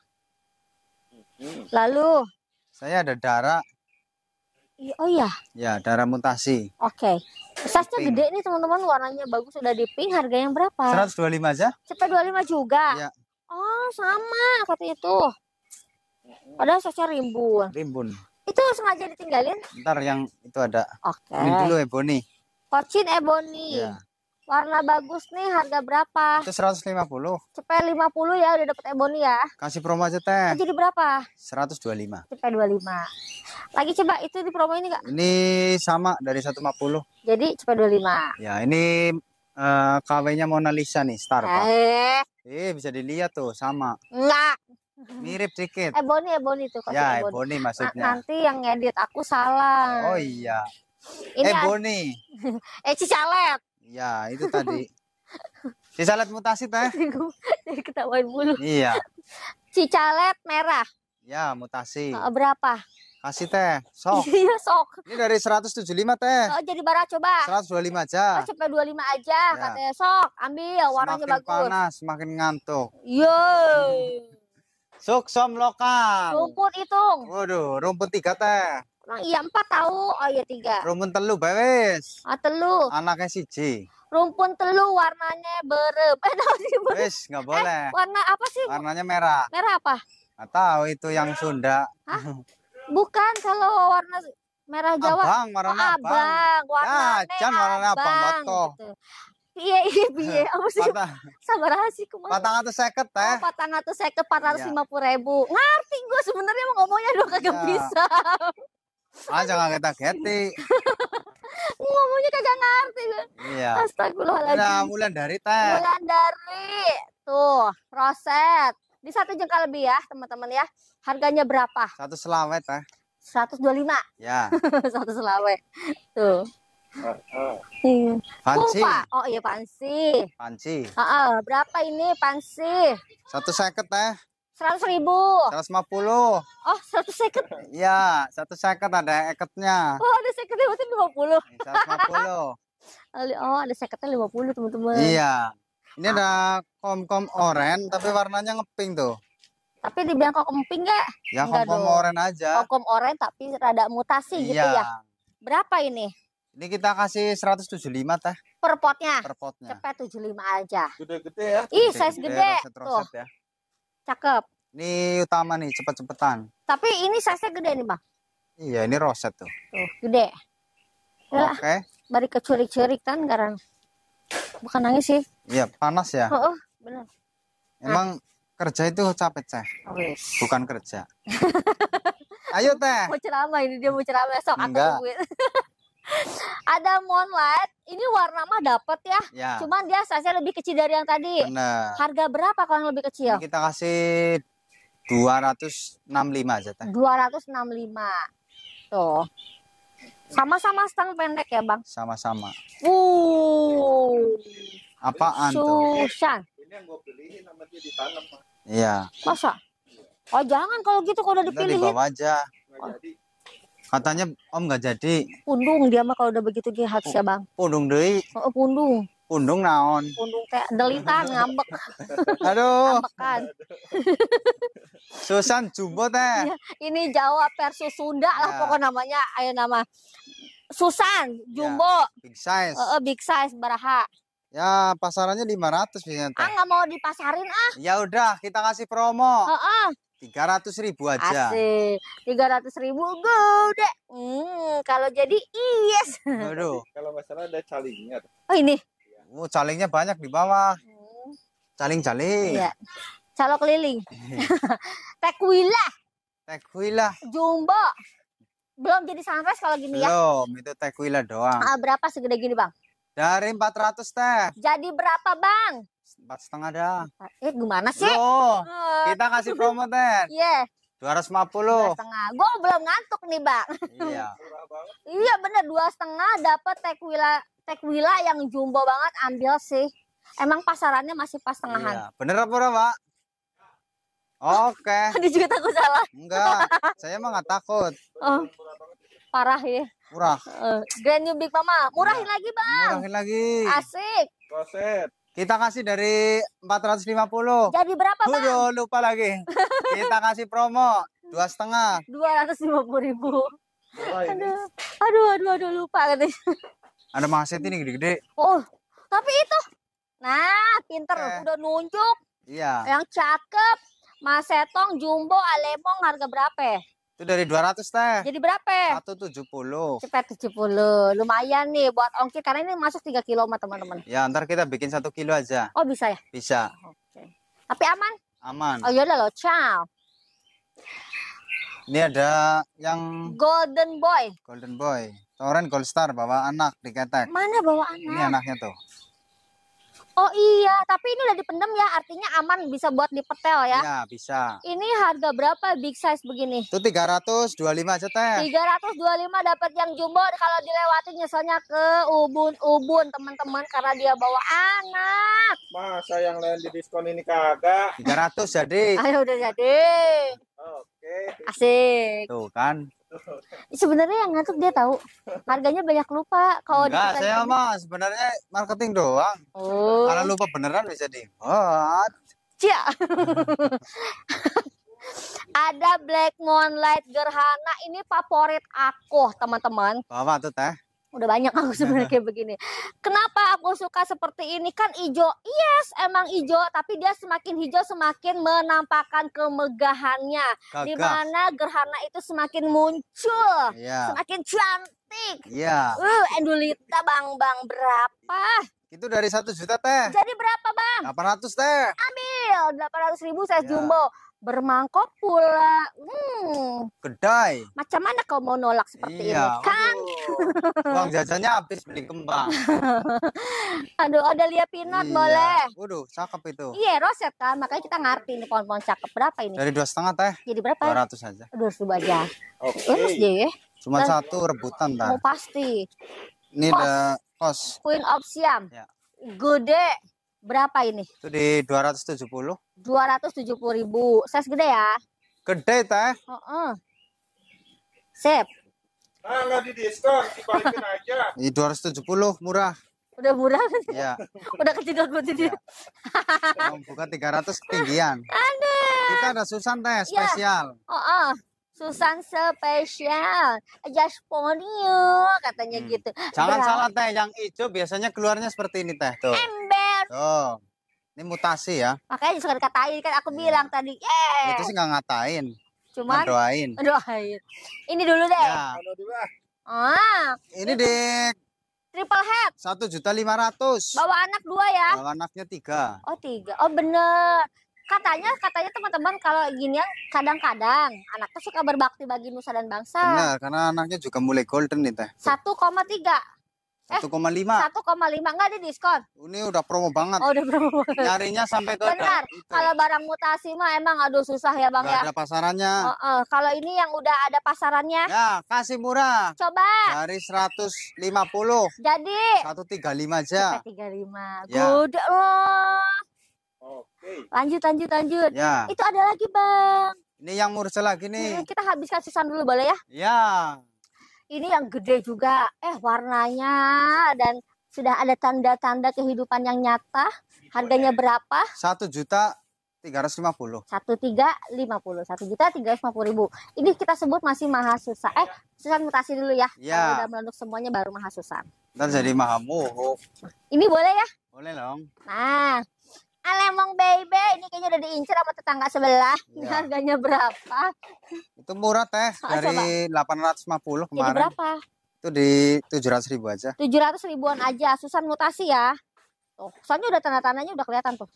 Lalu saya ada darah. Oh iya. Ya, darah mutasi. Oke. Okay. Sasnya gede nih teman-teman, warnanya bagus sudah di pink, harga yang berapa? 125 aja. puluh 25 juga. Ya. Oh, sama seperti itu. Padahal sosnya rimbun. Rimbun. Itu sengaja ditinggalin? Ntar yang itu ada. Oke. Okay. Ini dulu Ebony. Kocin Ebony. Ya. Warna bagus nih harga berapa? Itu 150. Cepet 50 ya udah dapet ebony ya. Kasih promo aja teh. Jadi berapa? 125. Cepet 25. Lagi coba itu di promo ini Kak? Ini sama dari 150. Jadi cepet 25. Ya, ini uh, eh, KW-nya Mona Lisa nih, Star Pak. Eh. eh, bisa dilihat tuh sama. Enggak. Mirip sedikit. Ebony, Ebony tuh. Ya, Ebony, ebony maksudnya. Nah, nanti yang ngedit aku salah. Oh iya. Ini eh, Boni. [LAUGHS] eh, Cicalet. Ya, itu tadi. Cicalet mutasi teh. Jadi ketawain mulu. Iya. Cicalet merah. Ya, mutasi. Uh, berapa? Kasih teh, sok. [LAUGHS] Iya, sok. Ini dari 175 teh. Oh, jadi barat coba. 125 aja. Oh, sampai 25 aja ya. katanya sok. Ambil warnanya bagus. Semakin panas, semakin ngantuk. Yo. Suksom lokal. Rumput hitung. Waduh, rumput tiga teh. Nah, iya empat tahu, oh iya tiga. Rumpun telu beres. Ah telu. Anaknya si C. Rumpun telu warnanya berep. Eh tahu sih berep. Beres nggak eh, boleh. Eh, warna apa sih? Warnanya merah. Merah apa? Nggak tahu itu yang Sunda. Hah? Bukan kalau warna merah Jawa. Abang, warna oh, abang. abang. Warna ya, jangan warna abang, abang gitu. Iya, iya iya, [LAUGHS] apa sih? Sabar sih kemana? Patang atau seket teh? Ya. Oh, patang atau seket empat ratus iya. lima puluh ribu. Ngerti gue sebenarnya mau ngomongnya dong, kagak iya. bisa. Ah jangan kita keti. [LAUGHS] Ngomongnya kagak ngerti Iya. Astagfirullahaladzim. udah bulan dari teh. Bulan dari tuh roset. Di satu jengkal lebih ya teman-teman ya. Harganya berapa? Satu selawet teh. Seratus dua lima. Ya. [LAUGHS] satu selawet. Tuh. Iya. Pansi. Oh, oh iya pansi. Pansi. Uh, uh, berapa ini pansi? Satu seket teh. Seratus ribu. Seratus lima puluh. Oh, satu seket. Iya, satu seket ada eketnya. Oh, ada seketnya berarti lima puluh. Iya, seratus lima puluh. Oh, ada seketnya lima puluh teman-teman. Iya. Ini ada kom-kom oren tapi warnanya ngeping tuh. Tapi dibilang kok ngeping nggak? Ya kom-kom oren aja. Kom-kom oren tapi rada mutasi gitu iya. gitu ya. Berapa ini? Ini kita kasih seratus tujuh lima teh. Per potnya? Per potnya. Cepet lima aja. Gede-gede ya. Ih, size gede. gede. Roset -roset tuh. Ya. Cakep. Ini utama nih, cepet-cepetan. Tapi ini size gede nih, Bang. Iya, ini roset tuh. Tuh, gede. Ya, Oke. Okay. Bari kecurik-curik kan karena Bukan nangis sih. Iya, panas ya. Oh, oh benar. Emang nah. kerja itu capek, Oke. Okay. Bukan kerja. [LAUGHS] Ayo, Teh. Mau ceramah ini dia mau ceramah. Sok aku [LAUGHS] ada moonlight ini warna mah dapat ya. ya cuman dia saya lebih kecil dari yang tadi Bener. harga berapa kalau yang lebih kecil ini kita kasih 265 aja teh 265 tuh sama-sama stang pendek ya bang sama-sama uh apaan tuh ini yang gue beliin sama dia ditanam iya masa oh jangan kalau gitu kalau udah dipilihin Bentar dibawa aja oh. Katanya Om nggak jadi. Pundung dia mah kalau udah begitu dia hak bang. Pundung deh. Oh, pundung. Pundung naon. Pundung teh. delita ngambek. [LAUGHS] Aduh. Ngambekan. [LAUGHS] Susan jumbo teh. Iya, ini Jawa versus Sunda ya. pokok namanya ayo nama. Susan ya, jumbo. Ya, big size. Uh, big size baraha. Ya pasarannya 500 ratus Ah nggak mau dipasarin ah. Ya udah kita kasih promo. Heeh. Uh -uh. Tiga ratus ribu aja. Asik. Tiga ratus ribu gede. Hmm, kalau jadi yes. Aduh. Kalau masalah ada calingnya. Oh ini. Iya. Oh calingnya banyak di bawah. Hmm. Caling-caling. Iya. Calok keliling. [LAUGHS] Tekwila. Tekwila. Jumbo. Belum jadi sunrise kalau gini Belum, ya? Belum, itu tekwila doang. Ah, berapa segede gini bang? Dari 400 teh. Jadi berapa bang? empat setengah dah. Eh gimana sih? Loh, kita kasih promo ten. Iya. Dua ratus lima puluh. Setengah. Gue belum ngantuk nih bang. Iya. iya bener dua setengah dapat tekwila tekwila yang jumbo banget ambil sih. Emang pasarannya masih pas tengahan. Iya. Bener apa pak? Oke. Tadi [LAUGHS] juga takut salah. Enggak, saya emang gak takut. Oh. Parah ya. Murah. Uh, Grand New Big Mama, murahin iya. lagi bang. Murahin lagi. Asik. Koset. Kita kasih dari 450. Jadi berapa, Bang? Udah lupa lagi. Kita kasih promo dua setengah. Dua ratus lima puluh ribu. Oh, iya. aduh, aduh, aduh, aduh, lupa katanya. Ada maset ini gede-gede. Oh, tapi itu. Nah, pinter. Eh. Udah nunjuk. Iya. Yang cakep. Masetong, jumbo, alemong harga berapa ya? Itu dari 200 teh. Jadi berapa? 170. Cepet 70. Lumayan nih buat ongkir karena ini masuk 3 kilo sama teman-teman. Ya, ntar kita bikin 1 kilo aja. Oh, bisa ya? Bisa. Oke. Okay. Tapi aman? Aman. Oh, yaudah loh. Ciao. Ini ada yang Golden Boy. Golden Boy. Toren Gold Star bawa anak di ketek. Mana bawa anak? Ini anaknya tuh. Oh iya, tapi ini udah dipendam ya, artinya aman bisa buat dipetel ya. Iya, bisa. Ini harga berapa big size begini? Itu 325 aja Teh. 325 dapat yang jumbo kalau dilewati nyeselnya ke ubun-ubun teman-teman karena dia bawa anak. Masa yang lain di diskon ini kagak? 300 jadi. Ayo udah jadi. Oke. Asik. Tuh kan. Sebenarnya yang ngantuk dia tahu. Harganya banyak lupa kalau Enggak, saya mah sebenarnya marketing doang. Oh. Kalau lupa beneran bisa dibuat. Cia. ada Black Moonlight Gerhana ini favorit aku, teman-teman. Apa tuh teh? udah banyak aku [LAUGHS] sebenarnya kayak begini. Kenapa aku suka seperti ini? Kan ijo, yes emang ijo, tapi dia semakin hijau semakin menampakkan kemegahannya. Di mana gerhana itu semakin muncul, yeah. semakin cantik. Iya. Yeah. Uh, Endulita bang bang berapa? Itu dari satu juta teh. Jadi berapa bang? Delapan ratus teh. Ambil delapan ratus ribu saya yeah. jumbo bermangkok pula. Hmm. Kedai. Macam mana kau mau nolak seperti iya, ini, Kang? Uang jajannya habis beli kembang. [LAUGHS] aduh, ada lihat pinat iya. boleh. Waduh, cakep itu. Iya, roset kan. Makanya kita ngerti ini pohon-pohon cakep berapa ini. Dari dua setengah teh. Jadi berapa? Dua ratus aja. Dua ratus aja. Oke. Okay. dia ya? Cuma Dan, satu rebutan tar. Oh, pasti. Ini kos. The, kos. Queen of Siam. Ya. Gede Berapa ini? Itu di 270. puluh ribu. gede ya? Gede, Teh. Uh -uh. Sip. Nah, nggak di diskon, dibalikin aja. [LAUGHS] Di 270, murah. Udah murah Iya. [LAUGHS] Udah kecil, buat jadi. Ya. Bukan 300 ketinggian. Aneh. Kita ada Susan Teh, iya. spesial. Ya. Oh, oh. Susan spesial, just for you, katanya hmm. gitu. Jangan Berapa? salah teh, yang hijau biasanya keluarnya seperti ini teh tuh. Ember. Oh. Ini mutasi ya. Makanya suka dikatain kan aku iya. bilang yeah. tadi. Yeah. Itu sih nggak ngatain. cuma doain. [LAUGHS] Doain. Ini dulu deh. Ya. Ah. Ini dek triple head. Satu juta lima ratus. Bawa anak dua ya? Bawa anaknya tiga. Oh tiga. Oh bener. Katanya katanya teman-teman kalau gini ya, kadang-kadang anaknya suka berbakti bagi nusa dan bangsa. Benar, karena anaknya juga mulai golden nih teh. Satu koma tiga. Eh, satu koma lima. Satu koma lima nggak di diskon. Ini udah promo banget. Oh, udah promo. Nyarinya sampai ke. Benar. Kalau barang mutasi mah emang aduh susah ya bang gak ya. Ada pasarannya. Oh, uh. Kalau ini yang udah ada pasarannya. Ya kasih murah. Coba. Dari seratus lima puluh. Jadi. Satu tiga lima aja. Satu tiga lima. Ya. Good loh. Oke. Lanjut lanjut lanjut. Ya. Itu ada lagi bang. Ini yang murah lagi nih. Hmm, kita habiskan susan dulu boleh ya? Ya ini yang gede juga eh warnanya dan sudah ada tanda-tanda kehidupan yang nyata harganya berapa satu juta tiga ratus lima puluh satu tiga lima puluh satu juta tiga ratus lima puluh ribu ini kita sebut masih maha susah eh susah mutasi dulu ya, ya. udah melunduk semuanya baru maha susah dan jadi mahamu ini boleh ya boleh dong nah Alemong baby, ini kayaknya udah diincir sama tetangga sebelah. Ya. Harganya berapa? Itu murah teh, ah, dari delapan ratus lima puluh kemarin. Jadi berapa? Itu di tujuh ratus ribu aja. Tujuh ratus ribuan aja, Susan mutasi ya. Tuh, soalnya udah tanda-tandanya udah kelihatan tuh.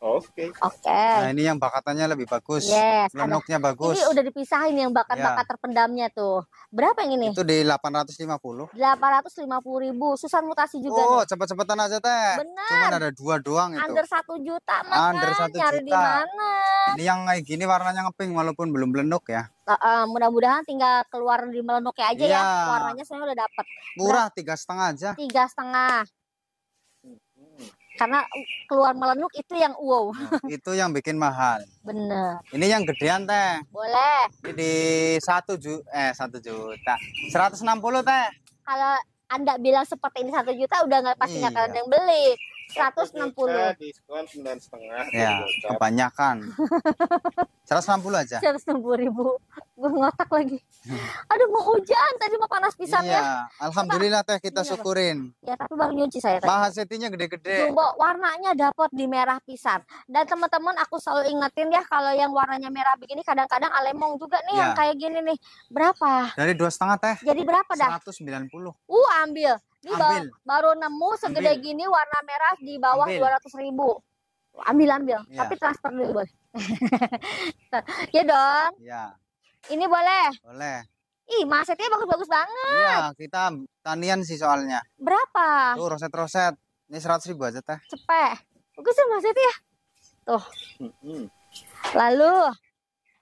Oke. Okay. Oke. Okay. Nah, ini yang bakatannya lebih bagus. Yes. Lenoknya bagus. Ini udah dipisahin yang bakat-bakat iya. terpendamnya tuh. Berapa yang ini? Itu di 850. 850 ribu. Susan mutasi juga. Oh, cepet-cepetan aja teh. Benar. Cuma ada dua doang itu. Under satu juta mana? Under satu juta. Nyari di mana? Ini yang kayak gini warnanya ngeping walaupun belum melenuk ya. Uh, uh, mudah-mudahan tinggal keluar di melenduknya aja yeah. ya. Iya. Warnanya saya udah dapet. Murah tiga setengah aja. Tiga setengah karena keluar melenuk itu yang wow. Nah, itu yang bikin mahal. Bener. Ini yang gedean teh. Boleh. Ini di satu juta, eh satu juta, seratus enam puluh teh. Kalau anda bilang seperti ini satu juta udah nggak pasti nggak iya. kalian yang beli. 160. Diskon ya, [LAUGHS] puluh Ya, kebanyakan. 160 aja. 160 ribu. Gue ngotak lagi. [LAUGHS] Aduh mau hujan tadi mau panas pisang iya, ya. Alhamdulillah teh kita iya, syukurin. Ya tapi baru nyuci saya tadi. setinya gede-gede. Jumbo warnanya dapat di merah pisang. Dan teman-teman aku selalu ingetin ya kalau yang warnanya merah begini kadang-kadang alemong juga nih ya. yang kayak gini nih. Berapa? Dari dua setengah teh. Jadi berapa dah? 190. Uh ambil. Ini ambil. baru nemu segede ambil. gini warna merah di bawah dua ratus ribu. Ambil ambil, ya. tapi transfer dulu boleh. [LAUGHS] ya dong. Ya. Ini boleh. Boleh. Ih, masetnya bagus-bagus banget. Iya, kita tanian sih soalnya. Berapa? Tuh roset-roset. Ini seratus ribu aja teh. Cepet. Bagus ya masetnya. Ya? Tuh. Lalu.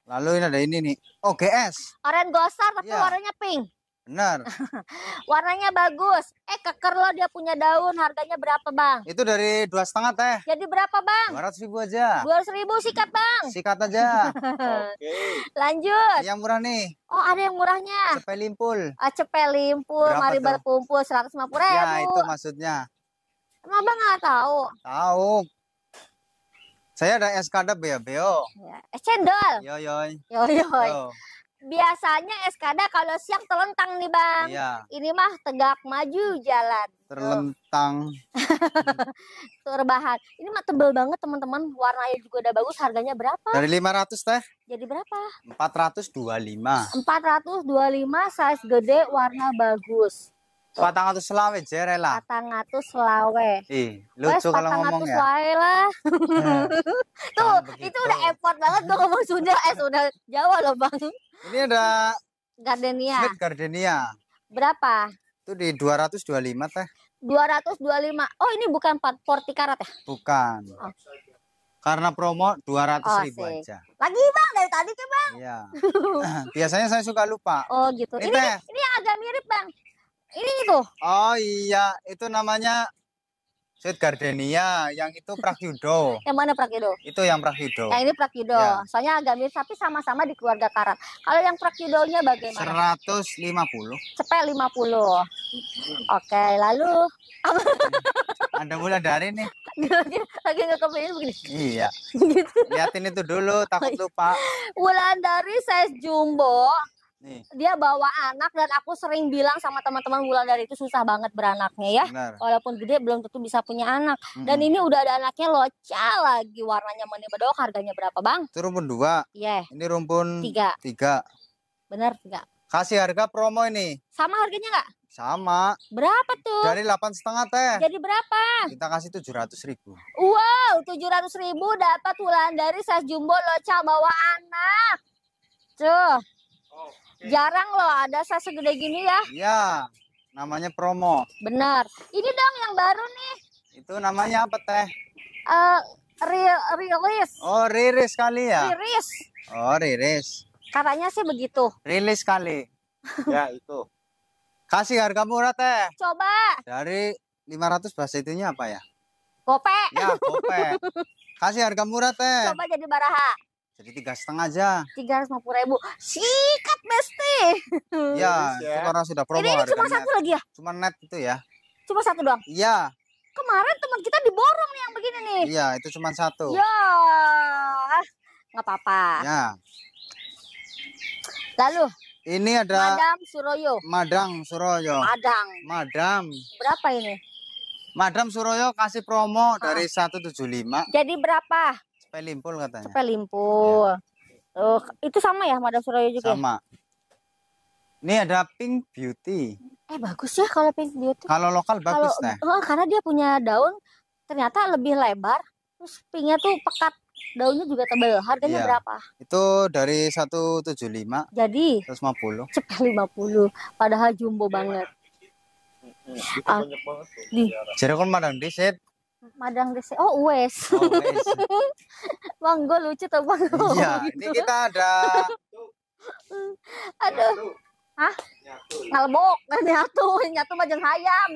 Lalu ini ada ini nih. Oh, GS. Oren gosar tapi ya. warnanya pink. Benar. [LAUGHS] Warnanya bagus. Eh keker lo dia punya daun. Harganya berapa bang? Itu dari dua setengah teh. Jadi berapa bang? Dua ratus ribu aja. Dua ratus ribu sikat bang. Sikat aja. [LAUGHS] Oke. Lanjut. Yang murah nih. Oh ada yang murahnya. Cepel limpul. Ah cepel limpul. Mari berkumpul seratus lima puluh ribu. Ya itu maksudnya. Emang bang nggak tahu? Tahu. Saya ada SKD ya, Beo. Ya, eh, cendol. Yo, yo. Yo, yo. yo biasanya eskada kalau siang terlentang nih bang. Iya. Ini mah tegak maju jalan. Terlentang. [LAUGHS] Terbahan. Ini mah tebel banget teman-teman. Warnanya juga udah bagus. Harganya berapa? Dari 500 teh. Jadi berapa? 425. 425 size gede warna bagus. Patang atus selawe jere lah. Patang atus selawe. Ih, lucu Wes, kalau ngomong ya. selawe lah. [LAUGHS] Tuh, itu udah effort banget tuh ngomong Sunda eh Sunda Jawa loh, Bang. Ini ada gardenia. Smith gardenia. Berapa? Itu di 225 teh. 225. Oh, ini bukan 40 karat ya? Bukan. Oh. Karena promo 200 oh, ribu aja. Lagi bang dari tadi ke bang? Iya. [LAUGHS] Biasanya saya suka lupa. Oh gitu. Ini, ini, ini agak mirip bang ini itu oh iya itu namanya Sweet Gardenia, yang itu Prakyudo. [LAUGHS] yang mana Prakyudo? Itu yang Prakyudo. Yang ini Prakyudo. Ya. Soalnya agak mirip tapi sama-sama di keluarga karat. Kalau yang Prakyudonya bagaimana? 150. Cepet 50. Oke, lalu hmm. Anda mulai dari nih. [LAUGHS] lagi nggak kepingin begini. Iya. [LAUGHS] gitu. Liatin itu dulu takut oh iya. lupa. Bulan dari size jumbo Nih. Dia bawa anak dan aku sering bilang sama teman-teman bulan dari itu susah banget beranaknya ya. Benar. Walaupun gede belum tentu bisa punya anak. Mm-hmm. Dan ini udah ada anaknya loca lagi warnanya meni bedok harganya berapa bang? Itu rumpun dua. Iya. Yeah. Ini rumpun tiga. Tiga. Benar tiga. Kasih harga promo ini. Sama harganya nggak? Sama. Berapa tuh? Dari delapan setengah teh. Jadi berapa? Kita kasih tujuh ratus ribu. Wow, tujuh ratus ribu dapat wulan dari saya jumbo loca bawa anak. Tuh. Oh. Jarang loh ada sas segede gini ya. Iya. Namanya promo. Benar. Ini dong yang baru nih. Itu namanya apa teh? Uh, eh, real, rilis. Oh, rilis kali ya? Rilis. Oh, rilis. Katanya sih begitu. Rilis kali. [LAUGHS] ya, itu. Kasih harga murah teh. Coba. Dari 500 bahasa itunya apa ya? Gope. Ya, gope. [LAUGHS] Kasih harga murah teh. Coba jadi baraha. Jadi tiga setengah aja. Tiga ratus lima puluh ribu. Sikat besti. Ya, [LAUGHS] itu karena sudah promo. Ini, ini cuma net. satu lagi ya? Cuma net itu ya. Cuma satu doang. Iya. Kemarin teman kita diborong nih yang begini nih. Iya, itu cuma satu. Ya, nggak apa-apa. Ya. Lalu. Ini ada Madam Suroyo. Madang Suroyo. Madang. Madam. Berapa ini? Madam Suroyo kasih promo ah. dari 175. Jadi berapa? limpul katanya. limpul. Ya. Oh, itu sama ya Madam Suraya juga? Ya? Sama. Ini ada Pink Beauty. Eh bagus ya kalau Pink Beauty. Kalau lokal bagus kalo, nah. Oh, karena dia punya daun ternyata lebih lebar, terus pinknya tuh pekat, daunnya juga tebal. Harganya ya. berapa? Itu dari 175. Jadi 150. lima 50. Padahal jumbo banget. Ah, di. Jadi kon madang set. Madang DC. Oh, Wes. Oh, bang, [LAUGHS] lucu tuh, Bang. Iya, gitu. ini kita ada [LAUGHS] Aduh. Hah? Ngalbok, [LAUGHS] nyatu, nyatu majang hayam.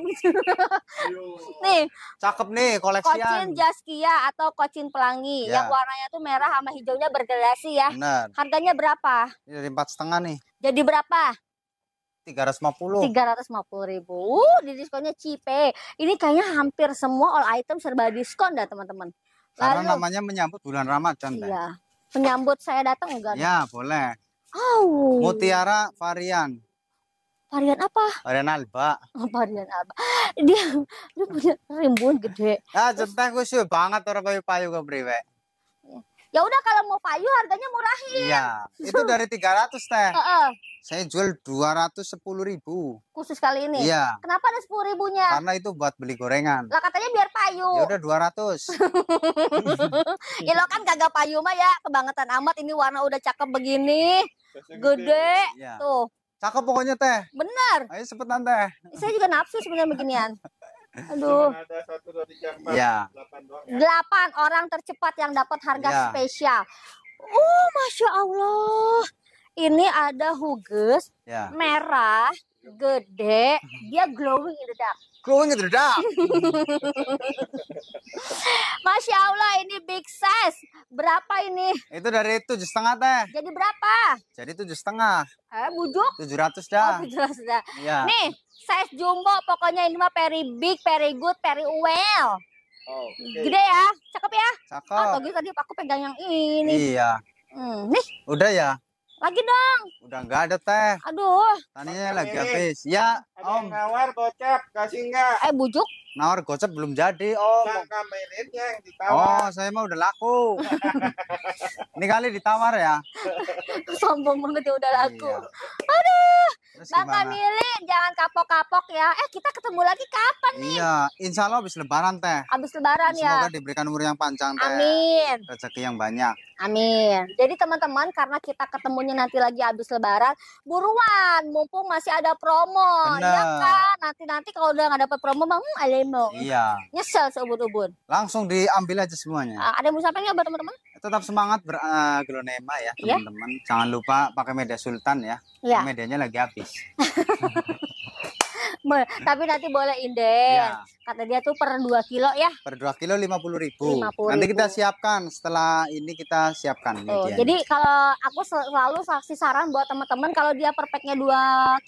nih, cakep nih koleksi. Kocin Jaskia atau kocin pelangi ya. yang warnanya tuh merah sama hijaunya bergradasi ya. Benar. Harganya berapa? Ini dari empat setengah nih. Jadi berapa? Tiga Tiga ratus ratus lima puluh. lima puluh ribu. Uh, di diskonnya Cipe. Ini kayaknya hampir semua all item serba diskon dah teman-teman. Karena Lalu, namanya menyambut bulan Ramadan. Iya. Menyambut saya datang enggak? Ya, boleh. Oh. Mutiara varian. Varian apa? Varian Alba. Oh, varian Alba. Dia, dia punya rimbun gede. Ah, centang gue banget orang payu-payu gue priwe ya udah kalau mau payu harganya murahin iya itu dari 300 teh uh -uh. saya jual 210 ribu khusus kali ini iya kenapa ada 10 ribunya karena itu buat beli gorengan lah katanya biar payu ya udah 200 [LAUGHS] ya lo kan kagak payu mah ya kebangetan amat ini warna udah cakep begini gede iya. tuh cakep pokoknya teh bener ayo sepetan teh saya juga nafsu sebenarnya beginian [LAUGHS] Aduh. Ya. Delapan, ya. delapan orang tercepat yang dapat harga ya. spesial. Oh, masya Allah ini ada huges yeah. merah gede mhm. dia glowing in the gitu, dark glowing in the dark masya allah ini big size berapa ini itu dari tujuh setengah teh jadi berapa jadi tujuh setengah eh bujuk tujuh ratus dah oh, tujuh ratus dah yeah. nih size jumbo pokoknya ini mah very big very good very well Oh, okay. Gede ya, cakep ya. Cakep. Oh, tadi aku pegang yang ini. Iya. Hmm, nih. Udah ya. Lagi dong. Udah nggak ada teh. Aduh. Taninya lagi habis. Ya, Om. Nawar gocap, kasih nggak? Eh bujuk nawar gocep belum jadi om nah, ya yang ditawar oh saya mah udah laku [LAUGHS] ini kali ditawar ya sombong banget ya udah laku iya. aduh Terus Bang jangan kapok-kapok ya eh kita ketemu lagi kapan nih iya insya Allah habis lebaran teh habis lebaran semoga ya semoga diberikan umur yang panjang teh amin rezeki yang banyak amin jadi teman-teman karena kita ketemunya nanti lagi habis lebaran buruan mumpung masih ada promo iya Bener. ya kan nanti-nanti kalau udah nggak dapat promo bang hmm, demo. Iya. Nyesel seubur ubur. Langsung diambil aja semuanya. Uh, ada yang mau sampaikan buat teman-teman? Tetap semangat bergelonema eh, uh, ya iya. teman-teman. Yeah. Jangan lupa pakai media Sultan ya. media Yeah. Medianya lagi habis. [LAUGHS] tapi nanti boleh inden. Ya. Kata dia tuh per 2 kilo ya. Per 2 kilo 50 ribu. 50 nanti kita siapkan setelah ini kita siapkan. Oh, jadi kalau aku selalu saksi saran buat teman-teman kalau dia perfectnya 2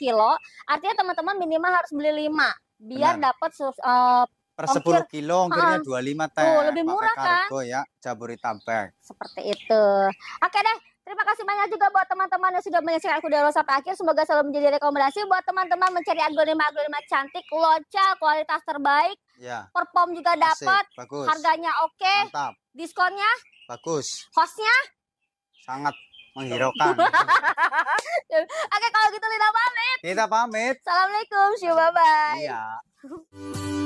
kilo, artinya teman-teman minimal harus beli 5 biar dapat uh, per sepuluh 10 kilo ongkirnya dua lima teh. lebih murah kan? kargo, kan? ya, tampek Seperti itu. Oke deh, terima kasih banyak juga buat teman-teman yang sudah menyaksikan aku dari sampai akhir. Semoga selalu menjadi rekomendasi buat teman-teman mencari aglonema-aglonema cantik, loca, kualitas terbaik. Ya. Perform juga dapat, harganya oke. Okay. Diskonnya? Bagus. Hostnya? Sangat menghiraukan. [LAUGHS] Oke, kalau gitu Lina pamit. Kita pamit. Assalamualaikum, see you, bye-bye. Iya.